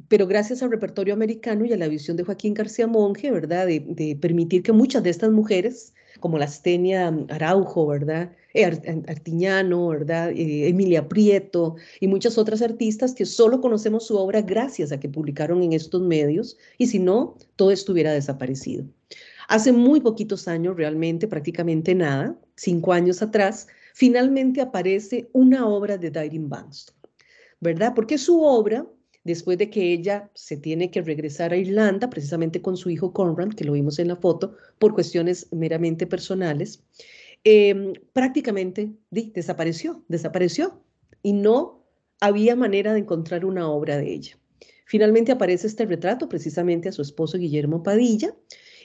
[SPEAKER 4] pero gracias al repertorio americano y a la visión de Joaquín García Monge, ¿verdad? De, permitir que muchas de estas mujeres, como la Astenia Araujo, ¿verdad? Eh, Artiñano, ¿verdad? Eh, Emilia Prieto y muchas otras artistas que solo conocemos su obra gracias a que publicaron en estos medios y si no, todo estuviera desaparecido. Hace muy poquitos años, realmente, prácticamente nada, cinco años atrás, finalmente aparece una obra de Dairin Banks, ¿verdad? Porque su obra después de que ella se tiene que regresar a Irlanda, precisamente con su hijo Conrad, que lo vimos en la foto, por cuestiones meramente personales, em, prácticamente desapareció, desapareció y no había manera de encontrar una obra de ella. Finalmente aparece este retrato precisamente a su esposo Guillermo Padilla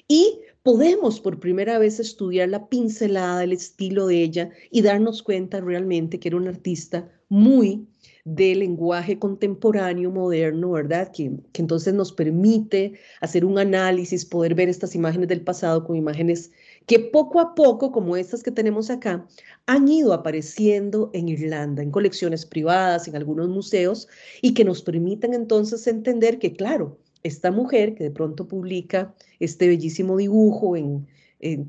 [SPEAKER 4] y podemos por primera vez estudiar la pincelada, el estilo de ella y darnos cuenta realmente que era un artista muy del lenguaje contemporáneo, moderno, ¿verdad? Que, que, entonces nos permite hacer un análisis, poder ver estas imágenes del pasado con imágenes que poco a poco, como estas que tenemos acá, han ido apareciendo en Irlanda, en colecciones privadas, en algunos museos, y que nos permitan entonces entender que, claro, esta mujer que de pronto publica este bellísimo dibujo en,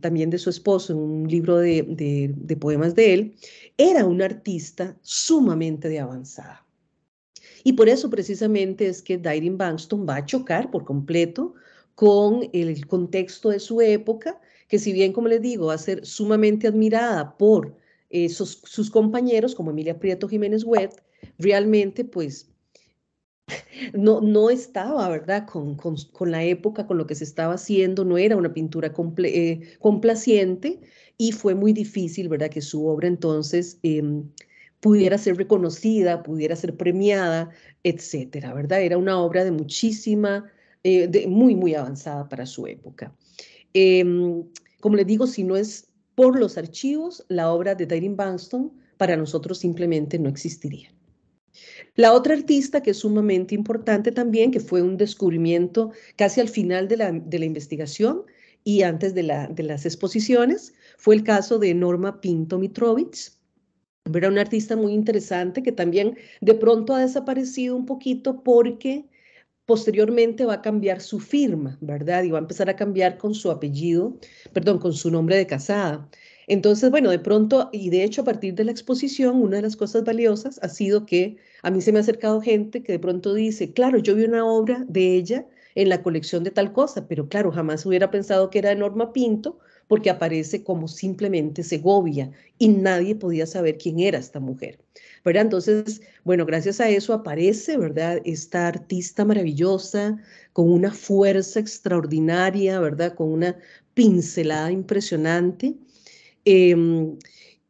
[SPEAKER 4] también de su esposo, en un libro de, poemas de él, era una artista sumamente de avanzada. Y por eso precisamente es que Dairin Bankston va a chocar por completo con el contexto de su época, que si bien, como les digo, va a ser sumamente admirada por eh, sus, compañeros como Emilia Prieto Jiménez Webb, realmente pues no, no estaba, ¿verdad? Con, la época, con lo que se estaba haciendo, no era una pintura eh, complaciente y fue muy difícil, ¿verdad? Que su obra entonces em, pudiera ser reconocida, pudiera ser premiada, etcétera, ¿verdad? Era una obra de muchísima, eh, muy, muy avanzada para su época. Em, como les digo, si no es por los archivos, la obra de Darren Banston para nosotros simplemente no existiría. La otra artista que es sumamente importante también, que fue un descubrimiento casi al final de la, investigación y antes de, de, las exposiciones, fue el caso de Norma Pinto Mitrovich. Era una artista muy interesante que también de pronto ha desaparecido un poquito porque posteriormente va a cambiar su firma, ¿verdad? Y va a empezar a cambiar con su apellido, perdón, con su nombre de casada. Entonces, bueno, de pronto, y de hecho a partir de la exposición, una de las cosas valiosas ha sido que a mí se me ha acercado gente que de pronto dice, claro, yo vi una obra de ella en la colección de tal cosa, pero claro, jamás hubiera pensado que era de Norma Pinto porque aparece como simplemente Segovia y nadie podía saber quién era esta mujer. ¿verdad? Entonces, bueno, gracias a eso aparece, ¿verdad? Esta artista maravillosa, con una fuerza extraordinaria, ¿verdad? Con una pincelada impresionante. Em,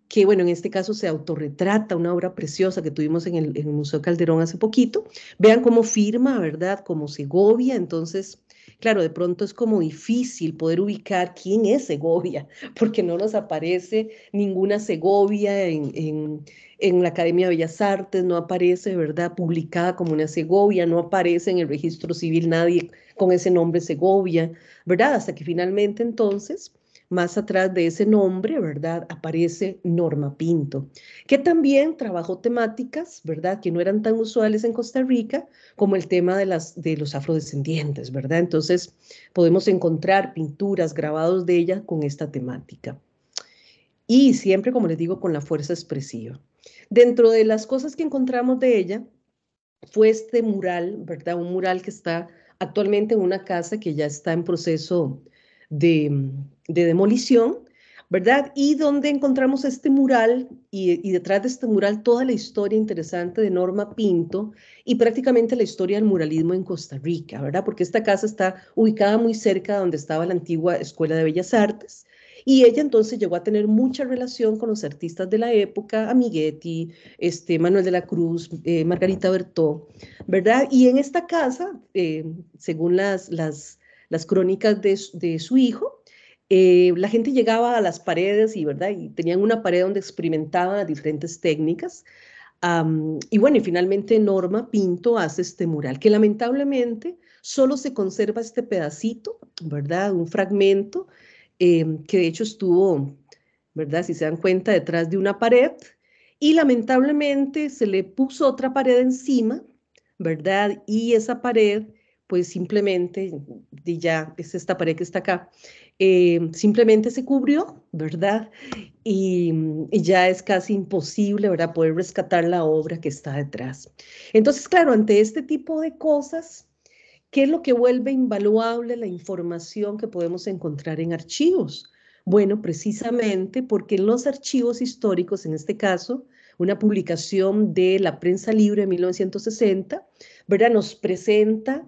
[SPEAKER 4] que bueno, en este caso se autorretrata, una obra preciosa que tuvimos en el, Museo Calderón hace poquito. Vean cómo firma, ¿verdad? como Segovia, entonces... Claro, de pronto es como difícil poder ubicar quién es Segovia, porque no nos aparece ninguna Segovia en, en, la Academia de Bellas Artes, no aparece, ¿verdad?, publicada como una Segovia, no aparece en el registro civil nadie con ese nombre Segovia, ¿verdad? Hasta que finalmente entonces más atrás de ese nombre, ¿verdad? Aparece Norma Pinto, que también trabajó temáticas, ¿verdad? Que no eran tan usuales en Costa Rica, como el tema de, las, de los afrodescendientes, ¿verdad? Entonces podemos encontrar pinturas, grabados de ella con esta temática. Y siempre, como les digo, con la fuerza expresiva. Dentro de las cosas que encontramos de ella fue este mural, ¿verdad? Un mural que está actualmente en una casa que ya está en proceso de, de demolición, ¿verdad? Y donde encontramos este mural y, detrás de este mural toda la historia interesante de Norma Pinto y prácticamente la historia del muralismo en Costa Rica, ¿verdad? Porque esta casa está ubicada muy cerca de donde estaba la antigua Escuela de Bellas Artes. Y ella entonces llegó a tener mucha relación con los artistas de la época, Amiguetti, este, Manuel de la Cruz, eh, Margarita Bertó, ¿verdad? Y en esta casa, eh, según las, las, las crónicas de su hijo, eh, la gente llegaba a las paredes y, ¿verdad? y tenían una pared donde experimentaban diferentes técnicas. y bueno, y finalmente Norma Pinto hace este mural, que lamentablemente solo se conserva este pedacito, ¿verdad? Un fragmento em, que de hecho estuvo, ¿verdad? Si se dan cuenta, detrás de una pared. Y lamentablemente se le puso otra pared encima, ¿verdad? Y esa pared, pues simplemente, y ya es esta pared que está acá, eh, simplemente se cubrió, ¿verdad? Y, ya es casi imposible, ¿verdad?, poder rescatar la obra que está detrás. Entonces, claro, ante este tipo de cosas, ¿qué es lo que vuelve invaluable la información que podemos encontrar en archivos? Bueno, precisamente porque los archivos históricos, en este caso, una publicación de la prensa libre de 1960, ¿verdad? Nos presenta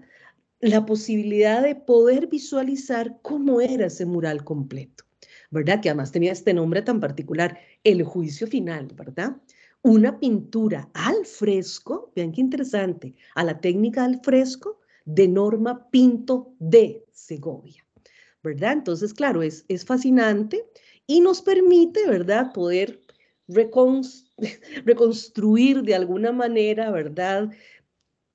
[SPEAKER 4] la posibilidad de poder visualizar cómo era ese mural completo, ¿verdad? Que además tenía este nombre tan particular, el juicio final, ¿verdad? Una pintura al fresco, vean qué interesante, a la técnica al fresco de Norma Pinto de Segovia, ¿verdad? Entonces, claro, es, es fascinante y nos permite, ¿verdad?, poder reconstruir de alguna manera, ¿verdad?,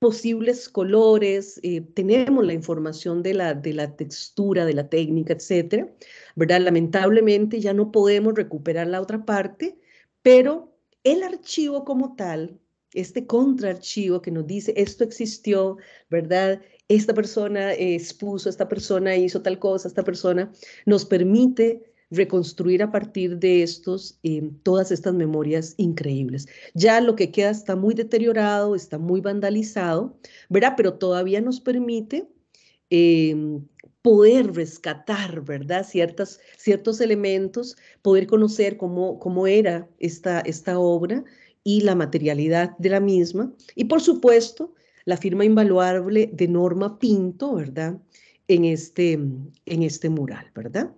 [SPEAKER 4] posibles colores, eh, tenemos la información de la, de la textura, de la técnica, etcétera, ¿verdad? Lamentablemente ya no podemos recuperar la otra parte, pero el archivo como tal, este contraarchivo que nos dice esto existió, ¿verdad? Esta persona eh, expuso, esta persona hizo tal cosa, esta persona nos permite reconstruir a partir de estos, eh, todas estas memorias increíbles. Ya lo que queda está muy deteriorado, está muy vandalizado, ¿verdad? Pero todavía nos permite em, poder rescatar, ¿verdad? Ciertas, ciertos elementos, poder conocer cómo, cómo era esta, esta obra y la materialidad de la misma. Y por supuesto, la firma invaluable de Norma Pinto, ¿verdad? En este, en este mural, ¿verdad?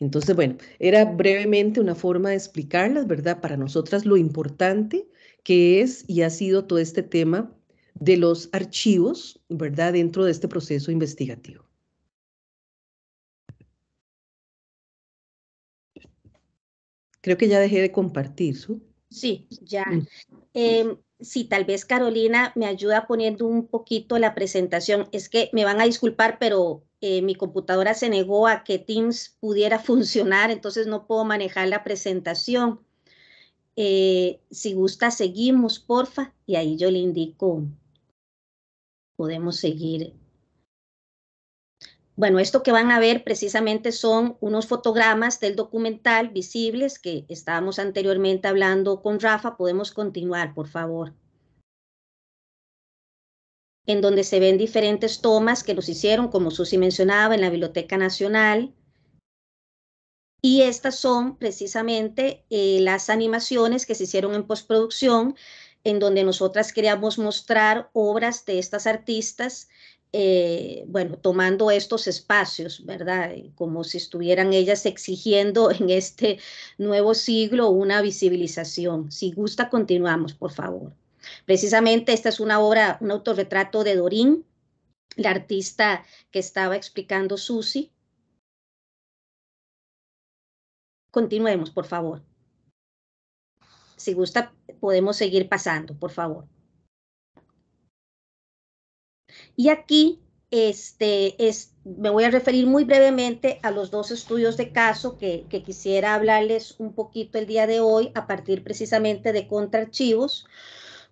[SPEAKER 4] Entonces, bueno, era brevemente una forma de explicarlas, ¿verdad? Para nosotras lo importante que es y ha sido todo este tema de los archivos, ¿verdad? Dentro de este proceso investigativo. Creo que ya dejé de compartir, ¿su?
[SPEAKER 2] Sí, ya. Mm. Em, si tal vez Carolina me ayuda poniendo un poquito la presentación. Es que me van a disculpar, pero eh, mi computadora se negó a que Teams pudiera funcionar, entonces no puedo manejar la presentación. Eh, si gusta, seguimos, porfa, y ahí yo le indico, podemos seguir bueno, esto que van a ver precisamente son unos fotogramas del documental visibles que estábamos anteriormente hablando con Rafa. Podemos continuar, por favor. En donde se ven diferentes tomas que los hicieron, como Susi mencionaba, en la Biblioteca Nacional. Y estas son precisamente eh, las animaciones que se hicieron en postproducción, en donde nosotras queríamos mostrar obras de estas artistas eh, bueno, tomando estos espacios, ¿verdad? Como si estuvieran ellas exigiendo en este nuevo siglo una visibilización. Si gusta, continuamos, por favor. Precisamente esta es una obra, un autorretrato de Dorín, la artista que estaba explicando Susi. Continuemos, por favor. Si gusta, podemos seguir pasando, por favor. Y aquí este, me voy a referir muy brevemente a los dos estudios de caso que, quisiera hablarles un poquito el día de hoy a partir precisamente de contraarchivos.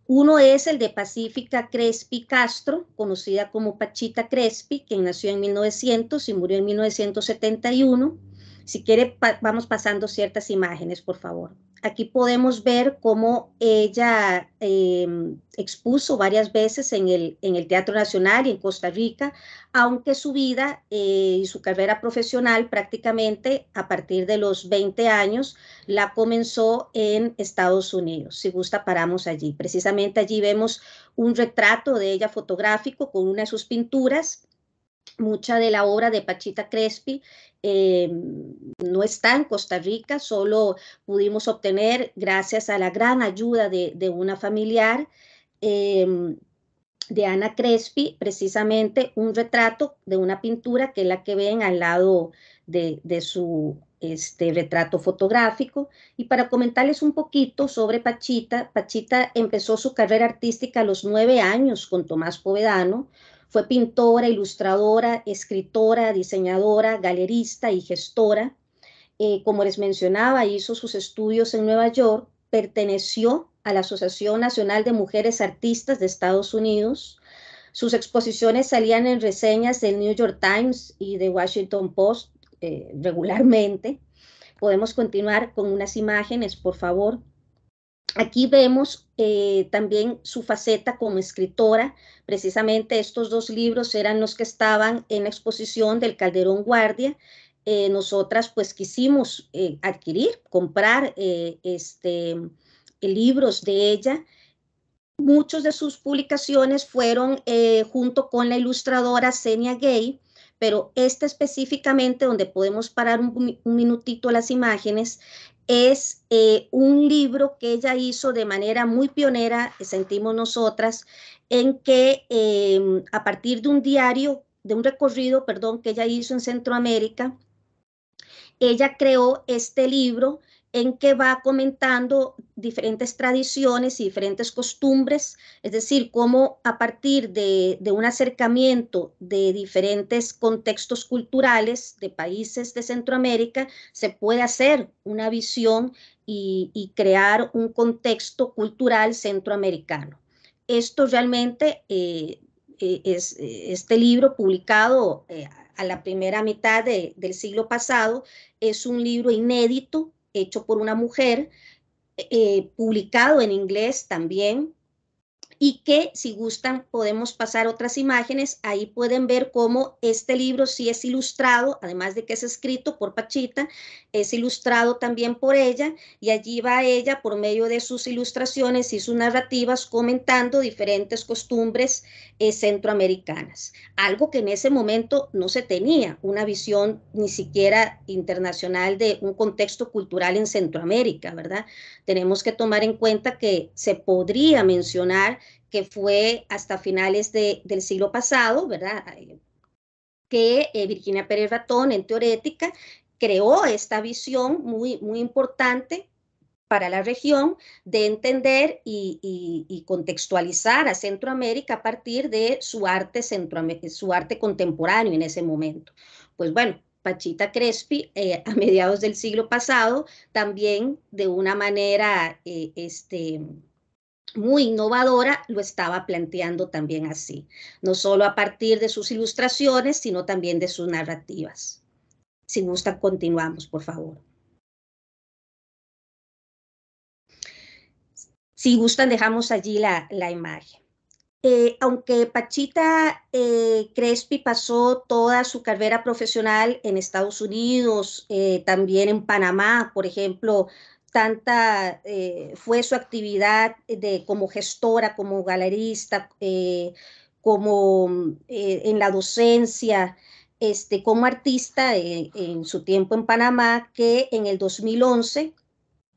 [SPEAKER 2] Uno es el de Pacífica Crespi Castro, conocida como Pachita Crespi, quien nació en 1900 y murió en 1971. Si quiere, vamos pasando ciertas imágenes, por favor aquí podemos ver cómo ella em, expuso varias veces en el, Teatro Nacional y en Costa Rica, aunque su vida eh, y su carrera profesional prácticamente a partir de los 20 años la comenzó en Estados Unidos. Si gusta, paramos allí. Precisamente allí vemos un retrato de ella fotográfico con una de sus pinturas mucha de la obra de Pachita Crespi eh, no está en Costa Rica, solo pudimos obtener gracias a la gran ayuda de, una familiar. Em, de Ana Crespi, precisamente un retrato de una pintura que es la que ven al lado de, su este, retrato fotográfico. Y para comentarles un poquito sobre Pachita, Pachita empezó su carrera artística a los nueve años con Tomás Povedano, fue pintora, ilustradora, escritora, diseñadora, galerista y gestora. Eh, como les mencionaba, hizo sus estudios en Nueva York, perteneció a la Asociación Nacional de Mujeres Artistas de Estados Unidos. Sus exposiciones salían en reseñas del New York Times y de Washington Post eh, regularmente. Podemos continuar con unas imágenes, por favor. Aquí vemos eh, también su faceta como escritora. Precisamente estos dos libros eran los que estaban en la exposición del Calderón Guardia. Eh, nosotras pues quisimos eh, adquirir, comprar este, libros de ella. Muchos de sus publicaciones fueron junto con la ilustradora Senia Gay, pero esta específicamente, donde podemos parar un, un minutito las imágenes, es eh, un libro que ella hizo de manera muy pionera, sentimos nosotras, en que em, a partir de un diario, de un recorrido, perdón, que ella hizo en Centroamérica, ella creó este libro en que va comentando diferentes tradiciones y diferentes costumbres, es decir, cómo a partir de, un acercamiento de diferentes contextos culturales de países de Centroamérica se puede hacer una visión y, crear un contexto cultural centroamericano. Esto realmente eh, eh, es eh, este libro publicado a la primera mitad del siglo pasado, es un libro inédito hecho por una mujer, eh, publicado en inglés también, y que si gustan podemos pasar otras imágenes. Ahí pueden ver cómo este libro sí es ilustrado, además de que es escrito por Pachita, es ilustrado también por ella y allí va ella por medio de sus ilustraciones y sus narrativas comentando diferentes costumbres eh, centroamericanas, algo que en ese momento no se tenía, una visión ni siquiera internacional de un contexto cultural en Centroamérica, ¿verdad? Tenemos que tomar en cuenta que se podría mencionar que fue hasta finales del siglo pasado, ¿verdad? Eh, que eh, Virginia Pérez Ratón, en teorética, creó esta visión muy, muy importante para la región de entender y, contextualizar a Centroamérica a partir de su arte, su arte contemporáneo en ese momento. Pues bueno, Pachita Crespi eh, a mediados del siglo pasado también de una manera este, muy innovadora, lo estaba planteando también así, no solo a partir de sus ilustraciones, sino también de sus narrativas. Si gustan, continuamos, por favor. Si gustan, dejamos allí la, imagen. Eh, aunque Pachita eh, Crespi pasó toda su carrera profesional en Estados Unidos, eh, también en Panamá, por ejemplo, tanta eh, fue su actividad de, como gestora, como galerista, eh, como eh, en la docencia, este, como artista en su tiempo en Panamá, que en el 2011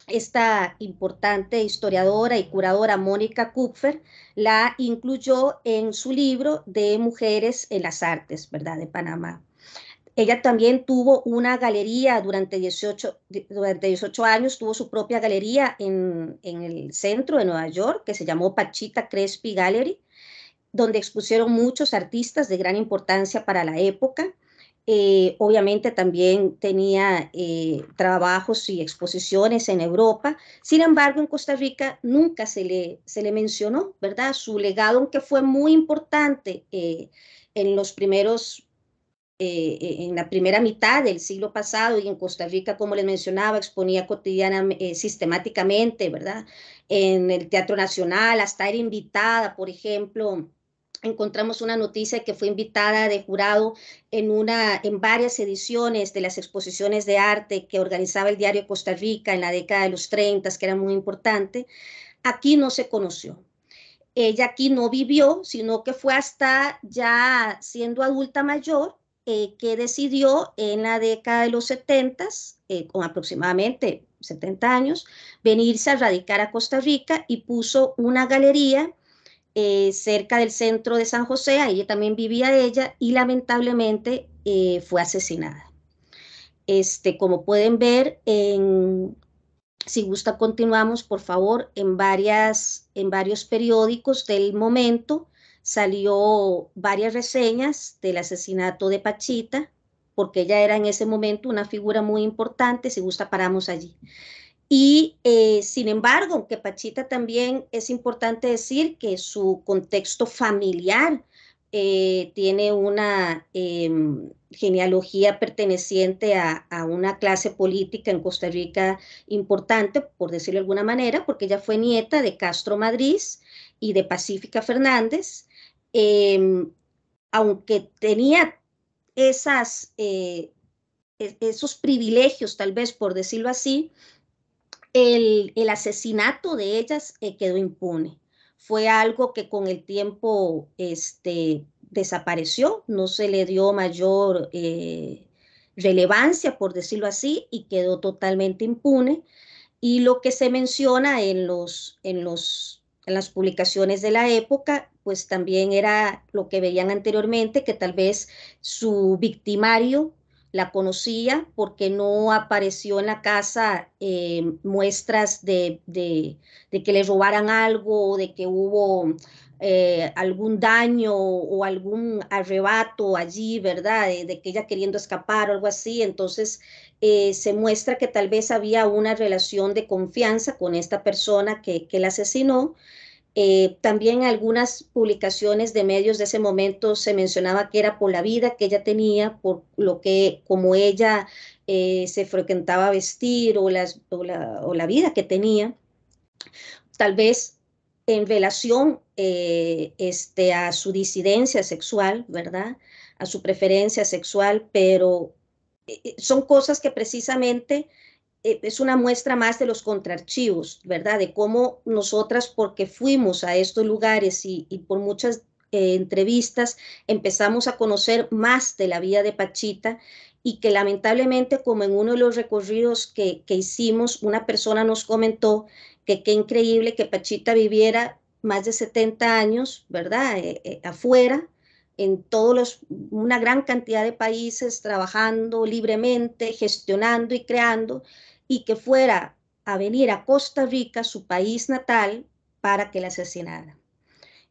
[SPEAKER 2] esta importante historiadora y curadora Mónica Kupfer la incluyó en su libro de Mujeres en las Artes, ¿verdad? De Panamá. Ella también tuvo una galería durante 18, durante 18 años, tuvo su propia galería en, el centro de Nueva York, que se llamó Pachita Crespi Gallery, donde expusieron muchos artistas de gran importancia para la época. Eh, obviamente también tenía eh, trabajos y exposiciones en Europa. Sin embargo, en Costa Rica nunca se le, se le mencionó, ¿verdad? Su legado, aunque fue muy importante eh, en los primeros eh, e-, en la primera mitad del siglo pasado y en Costa Rica, como les mencionaba, exponía cotidianamente, eh, sistemáticamente, ¿verdad? En el Teatro Nacional, hasta era invitada, por ejemplo, encontramos una noticia que fue invitada de jurado en, una, en varias ediciones de las exposiciones de arte que organizaba el diario Costa Rica en la década de los 30, que era muy importante. Aquí no se conoció. Ella aquí no vivió, sino que fue hasta ya siendo adulta mayor eh, que decidió en la década de los 70, eh, con aproximadamente 70 años, venirse a radicar a Costa Rica y puso una galería eh, cerca del centro de San José, ahí también vivía ella, y lamentablemente fue asesinada. Este, como pueden ver, en, si gusta continuamos, por favor, en, varias, en varios periódicos del momento salió varias reseñas del asesinato de Pachita, porque ella era en ese momento una figura muy importante, si gusta paramos allí. Y eh, sin embargo, aunque Pachita también es importante decir que su contexto familiar eh, tiene una em, genealogía perteneciente a, a, una clase política en Costa Rica importante, por decirlo de alguna manera, porque ella fue nieta de Castro Madrid y de Pacífica Fernández. Em, aunque tenía esas, eh, e-, esos privilegios, tal vez por decirlo así, el, asesinato de ellas eh, quedó impune. Fue algo que con el tiempo este, desapareció, no se le dio mayor eh, relevancia, por decirlo así, y quedó totalmente impune. Y lo que se menciona en, los, en, los, en las publicaciones de la época pues también era lo que veían anteriormente, que tal vez su victimario la conocía porque no apareció en la casa eh, muestras de, que le robaran algo, de que hubo eh, algún daño o algún arrebato allí, ¿verdad? De, que ella queriendo escapar o algo así. Entonces eh, se muestra que tal vez había una relación de confianza con esta persona que, que la asesinó eh, también algunas publicaciones de medios de ese momento se mencionaba que era por la vida que ella tenía, por lo que, como ella eh, se frecuentaba vestir o, la, vida que tenía. Tal vez en relación eh, este, a su disidencia sexual, ¿verdad? A su preferencia sexual, pero son cosas que precisamente eh, es una muestra más de los contraarchivos, ¿verdad? De cómo nosotras, porque fuimos a estos lugares y, por muchas eh, entrevistas, empezamos a conocer más de la vida de Pachita y que lamentablemente, como en uno de los recorridos que, hicimos, una persona nos comentó que qué increíble que Pachita viviera más de 70 años, ¿verdad? Eh, afuera, en todos los, una gran cantidad de países, trabajando libremente, gestionando y creando, y que fuera a venir a Costa Rica, su país natal, para que la asesinara.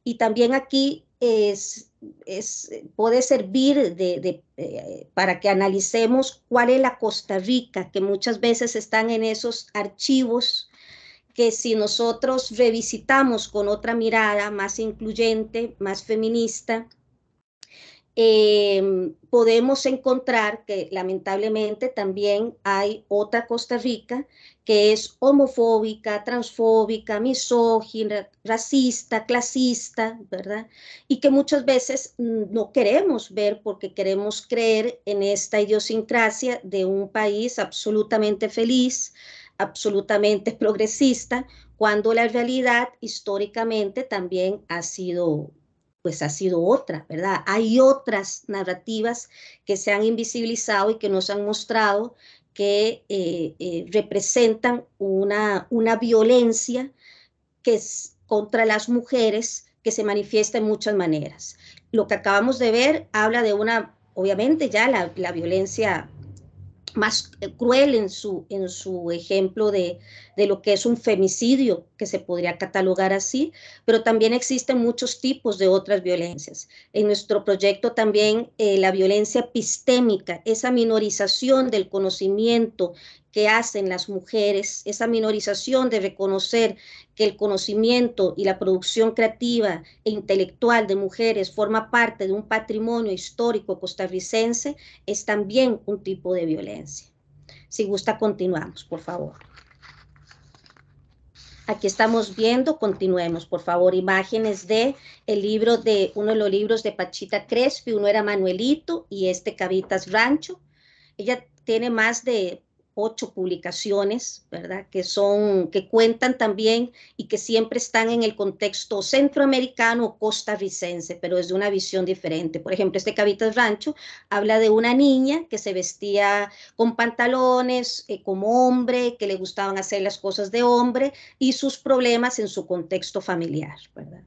[SPEAKER 2] Y también aquí es, es, puede servir de, eh, para que analicemos cuál es la Costa Rica, que muchas veces están en esos archivos que si nosotros revisitamos con otra mirada más incluyente, más feminista, Em, podemos encontrar que lamentablemente también hay otra Costa Rica que es homofóbica, transfóbica, misógina, racista, clasista, ¿verdad? Y que muchas veces no queremos ver porque queremos creer en esta idiosincrasia de un país absolutamente feliz, absolutamente progresista, cuando la realidad históricamente también ha sido pues ha sido otra, ¿verdad? Hay otras narrativas que se han invisibilizado y que nos han mostrado que eh, eh, representan una, una violencia que es contra las mujeres que se manifiesta en muchas maneras. Lo que acabamos de ver habla de una, obviamente ya la, la violencia más eh, cruel en su, en su ejemplo de, lo que es un femicidio, que se podría catalogar así, pero también existen muchos tipos de otras violencias. En nuestro proyecto también eh, la violencia epistémica, esa minorización del conocimiento hacen las mujeres, esa minorización de reconocer que el conocimiento y la producción creativa e intelectual de mujeres forma parte de un patrimonio histórico costarricense, es también un tipo de violencia. Si gusta, continuamos, por favor. Aquí estamos viendo, continuemos, por favor, imágenes de el libro de uno de los libros de Pachita Crespi, uno era Manuelito y este Cavitas Rancho. Ella tiene más de ocho publicaciones, ¿verdad? Que son, que cuentan también y que siempre están en el contexto centroamericano o costarricense, pero desde una visión diferente. Por ejemplo, este Cavitas Rancho habla de una niña que se vestía con pantalones, eh, como hombre, que le gustaban hacer las cosas de hombre y sus problemas en su contexto familiar, ¿verdad?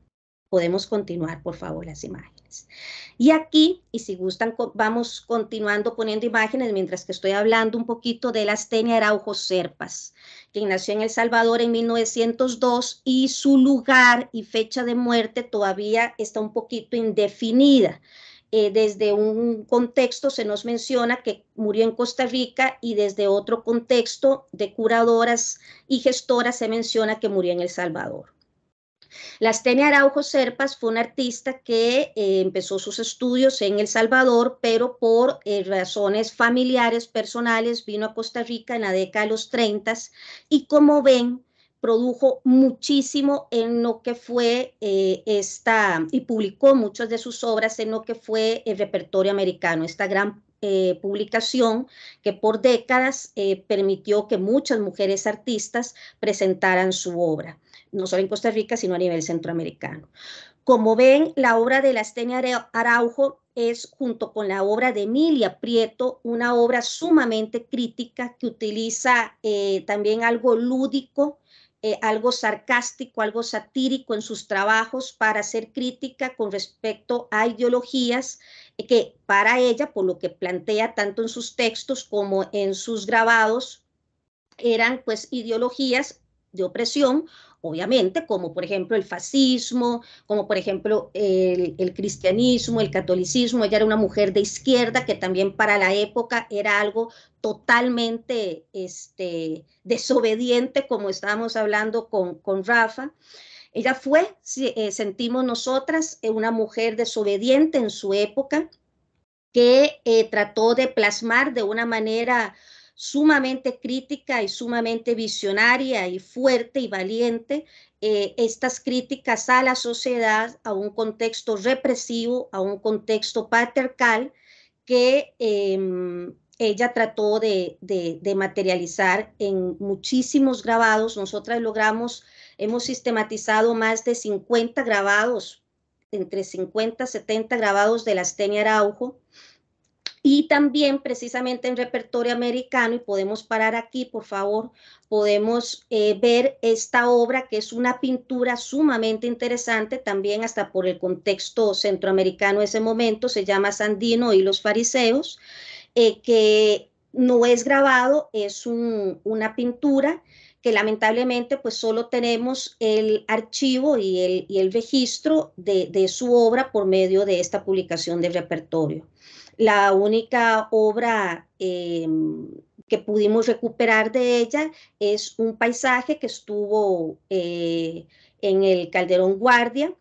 [SPEAKER 2] podemos continuar, por favor, las imágenes. Y aquí, y si gustan, vamos continuando poniendo imágenes mientras que estoy hablando un poquito de la astenia Araujo Serpas, que nació en El Salvador en 1902 y su lugar y fecha de muerte todavía está un poquito indefinida. Eh, desde un contexto se nos menciona que murió en Costa Rica y desde otro contexto de curadoras y gestoras se menciona que murió en El Salvador. Lastenia Araujo Serpas fue una artista que eh, empezó sus estudios en El Salvador, pero por eh, razones familiares, personales, vino a Costa Rica en la década de los 30 y como ven, produjo muchísimo en lo que fue eh, esta, y publicó muchas de sus obras en lo que fue el repertorio americano, esta gran publicación que por décadas permitió que muchas mujeres artistas presentaran su obra no solo en Costa Rica, sino a nivel centroamericano. Como ven, la obra de la Araujo es, junto con la obra de Emilia Prieto, una obra sumamente crítica que utiliza eh, también algo lúdico, eh, algo sarcástico, algo satírico en sus trabajos para hacer crítica con respecto a ideologías que para ella, por lo que plantea tanto en sus textos como en sus grabados, eran pues ideologías de opresión obviamente, como por ejemplo el fascismo, como por ejemplo el, cristianismo, el catolicismo. Ella era una mujer de izquierda que también para la época era algo totalmente este, desobediente, como estábamos hablando con, con Rafa. Ella fue, eh, sentimos nosotras, eh, una mujer desobediente en su época que eh, trató de plasmar de una manera sumamente crítica y sumamente visionaria y fuerte y valiente eh, estas críticas a la sociedad, a un contexto represivo, a un contexto patriarcal que em, ella trató de, materializar en muchísimos grabados. Nosotras logramos, hemos sistematizado más de 50 grabados, entre 50 y 70 grabados de la Estenia Araujo y también precisamente en repertorio americano, y podemos parar aquí, por favor, podemos eh, ver esta obra que es una pintura sumamente interesante, también hasta por el contexto centroamericano de ese momento, se llama Sandino y los fariseos, eh, que no es grabado, es una pintura que lamentablemente pues solo tenemos el archivo y el, registro de, de su obra por medio de esta publicación de repertorio. La única obra eh, que pudimos recuperar de ella es un paisaje que estuvo eh, en el Calderón Guardia,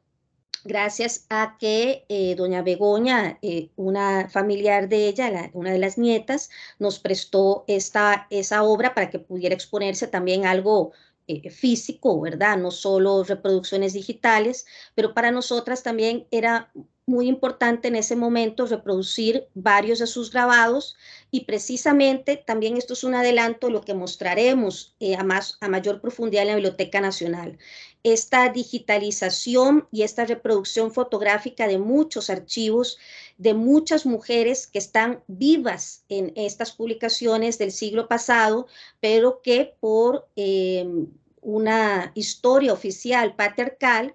[SPEAKER 2] gracias a que eh, doña Begoña, una familiar de ella, una de las nietas, nos prestó esta, esa obra para que pudiera exponerse también algo físico, ¿verdad? No solo reproducciones digitales, pero para nosotras también era muy importante en ese momento reproducir varios de sus grabados y precisamente también esto es un adelanto lo que mostraremos eh, a, más, a mayor profundidad en la Biblioteca Nacional. Esta digitalización y esta reproducción fotográfica de muchos archivos de muchas mujeres que están vivas en estas publicaciones del siglo pasado, pero que por... Eh, una historia oficial patriarcal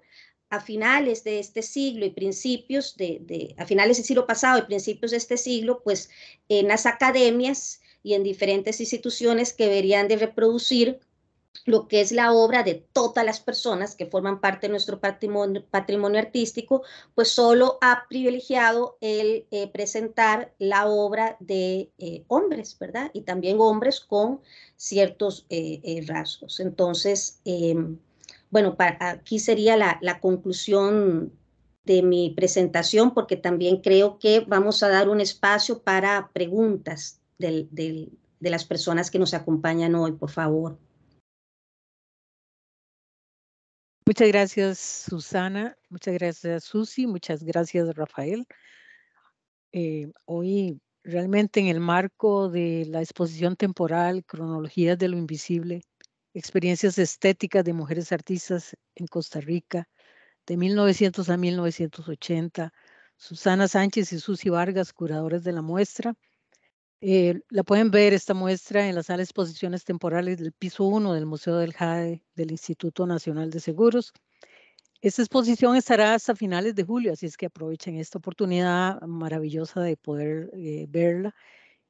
[SPEAKER 2] a finales de este siglo y principios de, a finales del siglo pasado y principios de este siglo, pues en las academias y en diferentes instituciones que deberían de reproducir lo que es la obra de todas las personas que forman parte de nuestro patrimonio, patrimonio artístico, pues solo ha privilegiado el eh, presentar la obra de eh, hombres, ¿verdad? Y también hombres con ciertos eh, rasgos. Entonces, em, bueno, aquí sería la, conclusión de mi presentación porque también creo que vamos a dar un espacio para preguntas de las personas que nos acompañan hoy, por favor.
[SPEAKER 1] Muchas gracias, Susana. Muchas gracias, Susi. Muchas gracias, Rafael. Eh, hoy, realmente en el marco de la exposición temporal Cronologías de lo Invisible, experiencias estéticas de mujeres artistas en Costa Rica, de 1900 a 1980. Susana Sánchez y Susi Vargas, curadores de la muestra. Eh, la pueden ver esta muestra en la sala de exposiciones temporales del piso 1 del Museo del JADE del Instituto Nacional de Seguros. Esta exposición estará hasta finales de julio, así es que aprovechen esta oportunidad maravillosa de poder eh, verla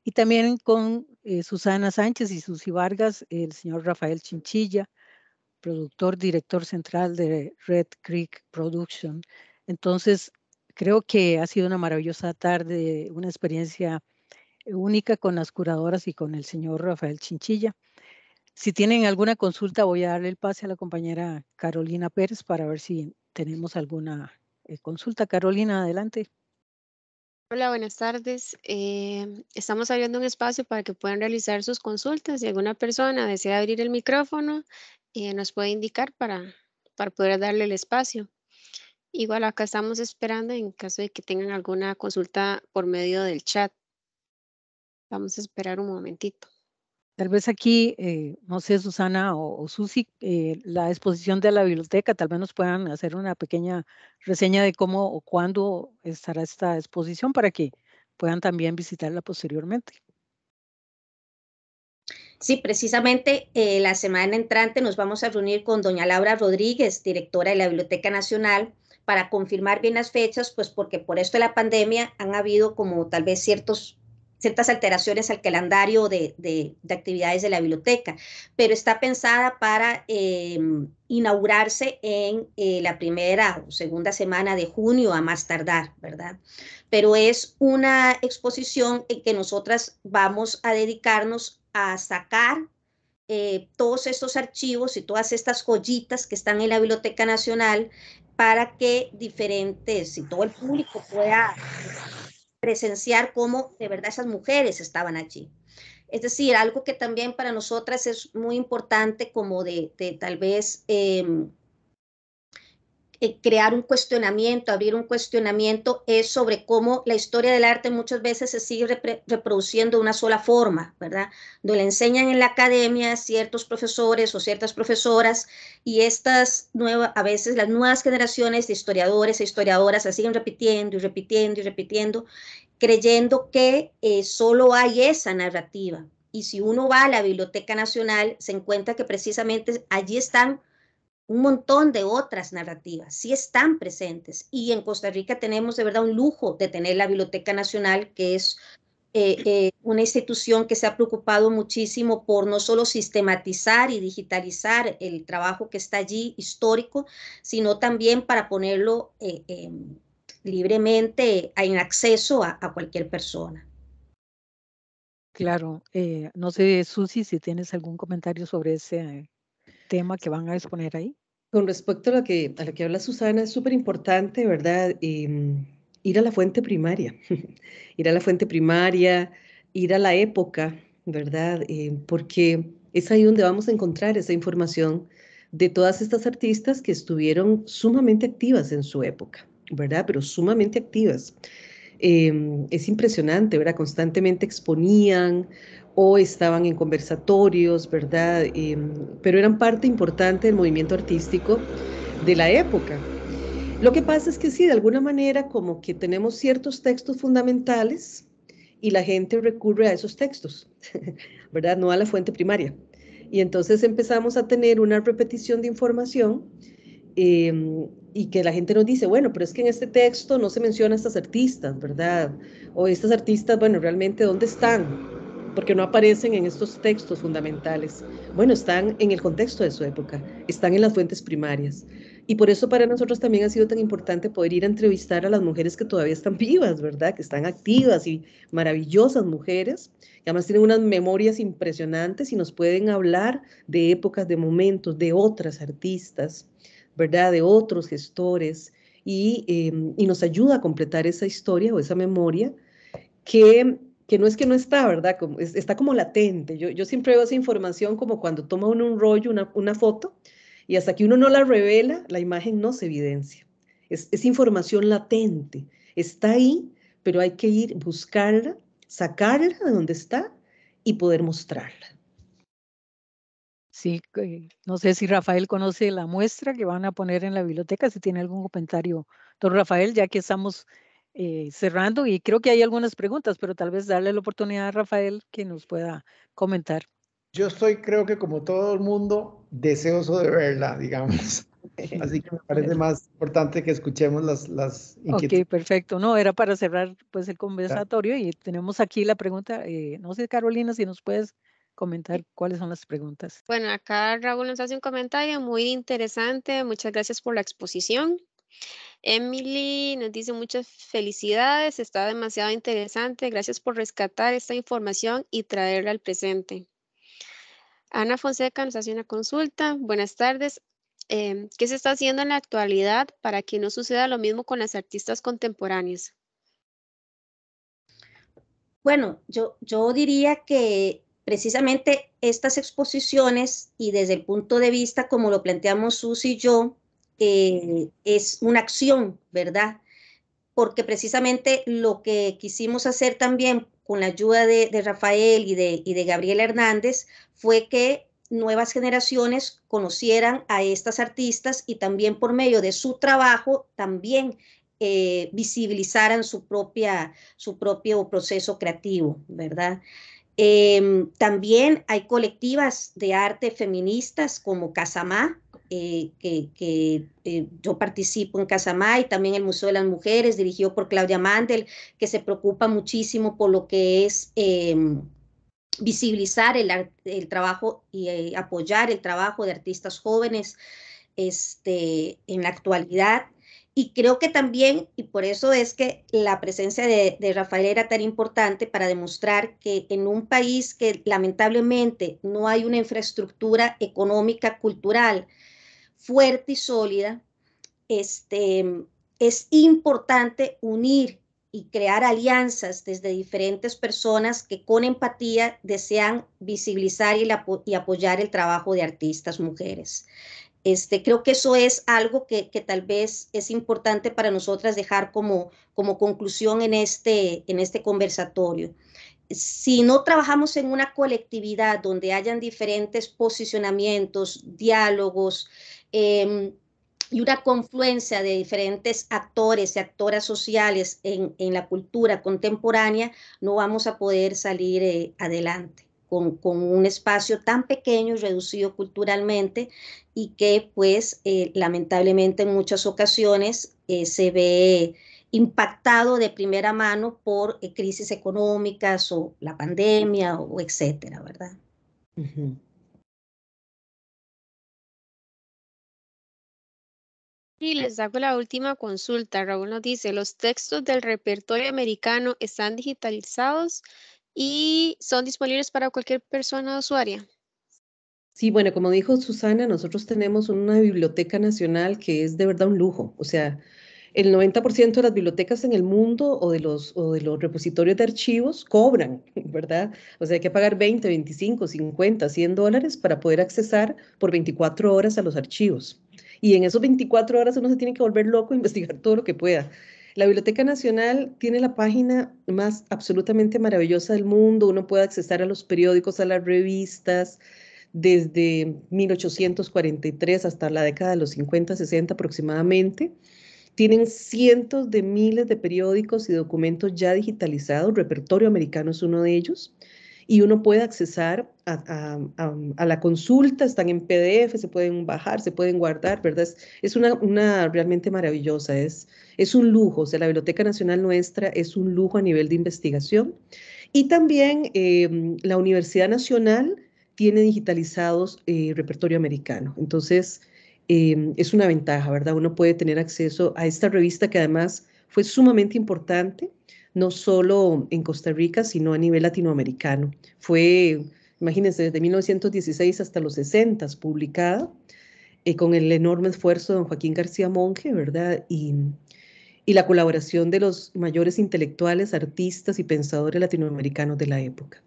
[SPEAKER 1] y también con eh, Susana Sánchez y Susi Vargas, el señor Rafael Chinchilla, productor, director central de Red Creek Production. Entonces, creo que ha sido una maravillosa tarde, una experiencia única con las curadoras y con el señor Rafael Chinchilla. Si tienen alguna consulta, voy a darle el pase a la compañera Carolina Pérez para ver si tenemos alguna eh, consulta. Carolina, adelante.
[SPEAKER 5] Hola, buenas tardes. Em, estamos abriendo un espacio para que puedan realizar sus consultas. Si alguna persona desea abrir el micrófono, eh, nos puede indicar para, para poder darle el espacio. Igual acá estamos esperando en caso de que tengan alguna consulta por medio del chat. Vamos a esperar un momentito.
[SPEAKER 1] Tal vez aquí, eh, no sé, Susana o, o Susi, eh, la exposición de la biblioteca, tal vez nos puedan hacer una pequeña reseña de cómo o cuándo estará esta exposición para que puedan también visitarla posteriormente.
[SPEAKER 2] Sí, precisamente eh, la semana entrante nos vamos a reunir con doña Laura Rodríguez, directora de la Biblioteca Nacional, para confirmar bien las fechas, pues porque por esto de la pandemia han habido como tal vez ciertos ciertas alteraciones al calendario de, actividades de la biblioteca, pero está pensada para eh, inaugurarse en eh, la primera o segunda semana de junio a más tardar, ¿verdad? Pero es una exposición en que nosotras vamos a dedicarnos a sacar eh, todos estos archivos y todas estas joyitas que están en la Biblioteca Nacional para que diferentes, y todo el público pueda presenciar cómo de verdad esas mujeres estaban allí. Es decir, algo que también para nosotras es muy importante como de, tal vez em, eh, crear un cuestionamiento, abrir un cuestionamiento, es sobre cómo la historia del arte muchas veces se sigue reproduciendo de una sola forma, ¿verdad? Donde le enseñan en la academia ciertos profesores o ciertas profesoras y estas nuevas, a veces las nuevas generaciones de historiadores e historiadoras se siguen repitiendo y repitiendo y repitiendo, creyendo que eh, solo hay esa narrativa. Y si uno va a la Biblioteca Nacional, se encuentra que precisamente allí están un montón de otras narrativas, sí están presentes. Y en Costa Rica tenemos de verdad un lujo de tener la Biblioteca Nacional, que es eh, eh, una institución que se ha preocupado muchísimo por no solo sistematizar y digitalizar el trabajo que está allí histórico, sino también para ponerlo eh, em, libremente en acceso a, a cualquier persona.
[SPEAKER 1] Claro, no sé, Susi, si tienes algún comentario sobre ese tema
[SPEAKER 4] que van a exponer ahí? Con respecto a lo que, a lo que habla Susana, es súper importante, ¿verdad? Em, ir a la fuente primaria, ir a la fuente primaria, ir a la época, ¿verdad? Em, porque es ahí donde vamos a encontrar esa información de todas estas artistas que estuvieron sumamente activas en su época, ¿verdad? Pero sumamente activas. Em, es impresionante, ¿verdad? Constantemente exponían o estaban en conversatorios, ¿verdad? Em, pero eran parte importante del movimiento artístico de la época. Lo que pasa es que sí, de alguna manera como que tenemos ciertos textos fundamentales y la gente recurre a esos textos, ¿verdad? No a la fuente primaria. Y entonces empezamos a tener una repetición de información em, y que la gente nos dice, bueno, pero es que en este texto no se menciona a estas artistas, ¿verdad? O estas artistas, bueno, realmente, ¿dónde están? porque no aparecen en estos textos fundamentales. Bueno, están en el contexto de su época, están en las fuentes primarias. Y por eso para nosotros también ha sido tan importante poder ir a entrevistar a las mujeres que todavía están vivas, ¿verdad? Que están activas y maravillosas mujeres, que además tienen unas memorias impresionantes y nos pueden hablar de épocas, de momentos, de otras artistas, ¿verdad? De otros gestores. Y, eh, y nos ayuda a completar esa historia o esa memoria que que no es que no está, ¿verdad? está como latente. Yo, yo siempre veo esa información como cuando toma uno un rollo, una, una foto, y hasta que uno no la revela, la imagen no se evidencia. Es, es información latente, está ahí, pero hay que ir, buscarla, sacarla de donde está y poder mostrarla. Sí, no sé si
[SPEAKER 1] Rafael conoce la muestra que van a poner en la biblioteca, si tiene algún comentario. Don Rafael, ya que estamos eh, cerrando y creo que hay algunas preguntas, pero tal vez darle la oportunidad a Rafael
[SPEAKER 3] que nos pueda comentar. Yo estoy, creo que como todo el mundo, deseoso de verla, digamos. Así que me parece más importante que escuchemos las, las Ok,
[SPEAKER 1] perfecto. No, era para cerrar pues el conversatorio y tenemos aquí la pregunta. Eh, no sé, Carolina, si nos puedes comentar cuáles son las preguntas.
[SPEAKER 5] Bueno, acá Raúl nos hace un comentario muy interesante. Muchas gracias por la exposición. Emily nos dice muchas felicidades, está demasiado interesante, gracias por rescatar esta información y traerla al presente. Ana Fonseca nos hace una consulta. Buenas tardes. Em, ¿Qué se está haciendo en la actualidad para que no suceda lo mismo con las artistas contemporáneas? Bueno, yo, yo
[SPEAKER 2] diría que precisamente estas exposiciones y desde el punto de vista como lo planteamos Susi y yo, eh, es una acción, ¿verdad? Porque precisamente lo que quisimos hacer también con la ayuda de, Rafael y de, de Gabriela Hernández fue que nuevas generaciones conocieran a estas artistas y también por medio de su trabajo también eh, visibilizaran su, propia, su propio proceso creativo, ¿verdad? Em, también hay colectivas de arte feministas como Casamá, eh, que, eh, yo participo en Casamay, también el Museo de las Mujeres, dirigido por Claudia Mandel, que se preocupa muchísimo por lo que es em, visibilizar el, trabajo y eh, apoyar el trabajo de artistas jóvenes este, en la actualidad. Y creo que también, y por eso es que la presencia de, de, Rafael era tan importante para demostrar que en un país que lamentablemente no hay una infraestructura económica, cultural, fuerte y sólida, este, es importante unir y crear alianzas desde diferentes personas que con empatía desean visibilizar y, apoyar el trabajo de artistas mujeres. Este, creo que eso es algo que, tal vez es importante para nosotras dejar como, como conclusión en este, en este conversatorio. Si no trabajamos en una colectividad donde hayan diferentes posicionamientos, diálogos, Em, y una confluencia de diferentes actores y actoras sociales en, la cultura contemporánea, no vamos a poder salir eh, adelante con, un espacio tan pequeño y reducido culturalmente y que pues eh, lamentablemente en muchas ocasiones eh, se ve impactado de primera mano por crisis económicas o la pandemia o etcétera, ¿verdad?
[SPEAKER 5] Uh Y les hago la última consulta. Raúl nos dice, ¿los textos del repertorio americano están digitalizados y son disponibles para cualquier persona usuaria?
[SPEAKER 4] Sí, bueno, como dijo Susana, nosotros tenemos una biblioteca nacional que es de verdad un lujo. O sea, el 90% de las bibliotecas en el mundo o de, los, de los repositorios de archivos cobran, ¿verdad? O sea, hay que pagar 20, 25, 50, 100 dólares para poder accesar por 24 horas a los archivos. Y en esos 24 horas uno se tiene que volver loco e investigar todo lo que pueda. La Biblioteca Nacional tiene la página más absolutamente maravillosa del mundo. Uno puede acceder a los periódicos, a las revistas, desde 1843 hasta la década de los 50, 60 aproximadamente. Tienen cientos de miles de periódicos y documentos ya digitalizados. Repertorio Americano es uno de ellos y uno puede accesar a, la consulta, están en PDF, se pueden bajar, se pueden guardar, ¿verdad? Es, una, realmente maravillosa, es, es un lujo, o sea, la Biblioteca Nacional nuestra es un lujo a nivel de investigación. Y también em, la Universidad Nacional tiene digitalizados el eh, repertorio americano, entonces em, es una ventaja, ¿verdad? Uno puede tener acceso a esta revista que además fue sumamente importante no solo en Costa Rica, sino a nivel latinoamericano. Fue, imagínense, desde 1916 hasta los 60 publicada, eh, con el enorme esfuerzo de don Joaquín García Monge, ¿verdad? Y, y la colaboración de los mayores intelectuales, artistas y pensadores latinoamericanos de la época.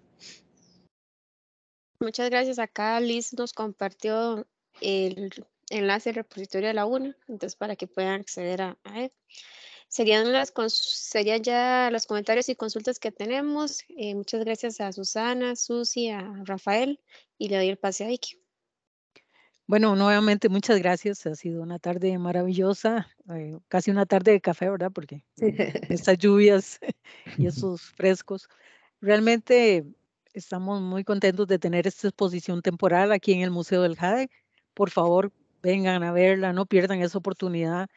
[SPEAKER 5] Muchas gracias. Acá Liz nos compartió el enlace al repositorio de la UNA, entonces para que puedan acceder a, a él serían, las ya los comentarios y consultas que tenemos. Eh, muchas gracias a Susana, Susi, a Rafael y le doy el pase a Vicky.
[SPEAKER 1] Bueno, nuevamente muchas gracias. Ha sido una tarde maravillosa, eh, casi una tarde de café, ¿verdad? Porque estas lluvias y esos frescos. Realmente estamos muy contentos de tener esta exposición temporal aquí en el Museo del Jade. Por favor, vengan a verla, no pierdan esa oportunidad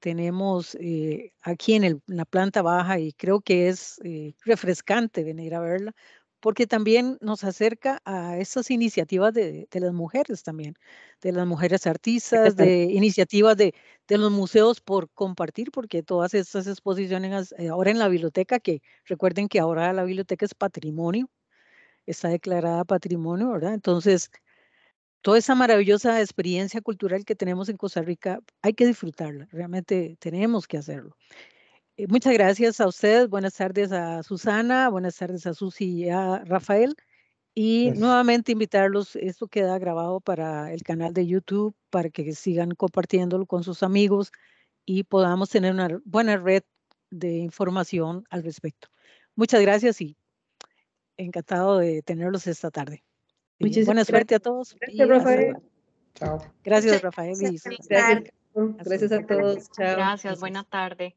[SPEAKER 1] tenemos eh, aquí en, el, la planta baja y creo que es eh, refrescante venir a verla porque también nos acerca a esas iniciativas de, de las mujeres también, de las mujeres artistas, de iniciativas de, de, los museos por compartir, porque todas estas exposiciones eh, ahora en la biblioteca, que recuerden que ahora la biblioteca es patrimonio, está declarada patrimonio, ¿verdad? Entonces, toda esa maravillosa experiencia cultural que tenemos en Costa Rica, hay que disfrutarla, realmente tenemos que hacerlo. Eh, muchas gracias a ustedes, buenas tardes a Susana, buenas tardes a Susi y a Rafael. Y nuevamente invitarlos, esto queda grabado para el canal de YouTube, para que sigan compartiéndolo con sus amigos y podamos tener una buena red de información al respecto. Muchas gracias y encantado de tenerlos esta tarde. Muchísimas Buena suerte a
[SPEAKER 4] todos. Gracias, Rafael.
[SPEAKER 1] Chao. Gracias, Rafael. Gracias,
[SPEAKER 4] gracias a todos. Chao. Gracias, buena tarde.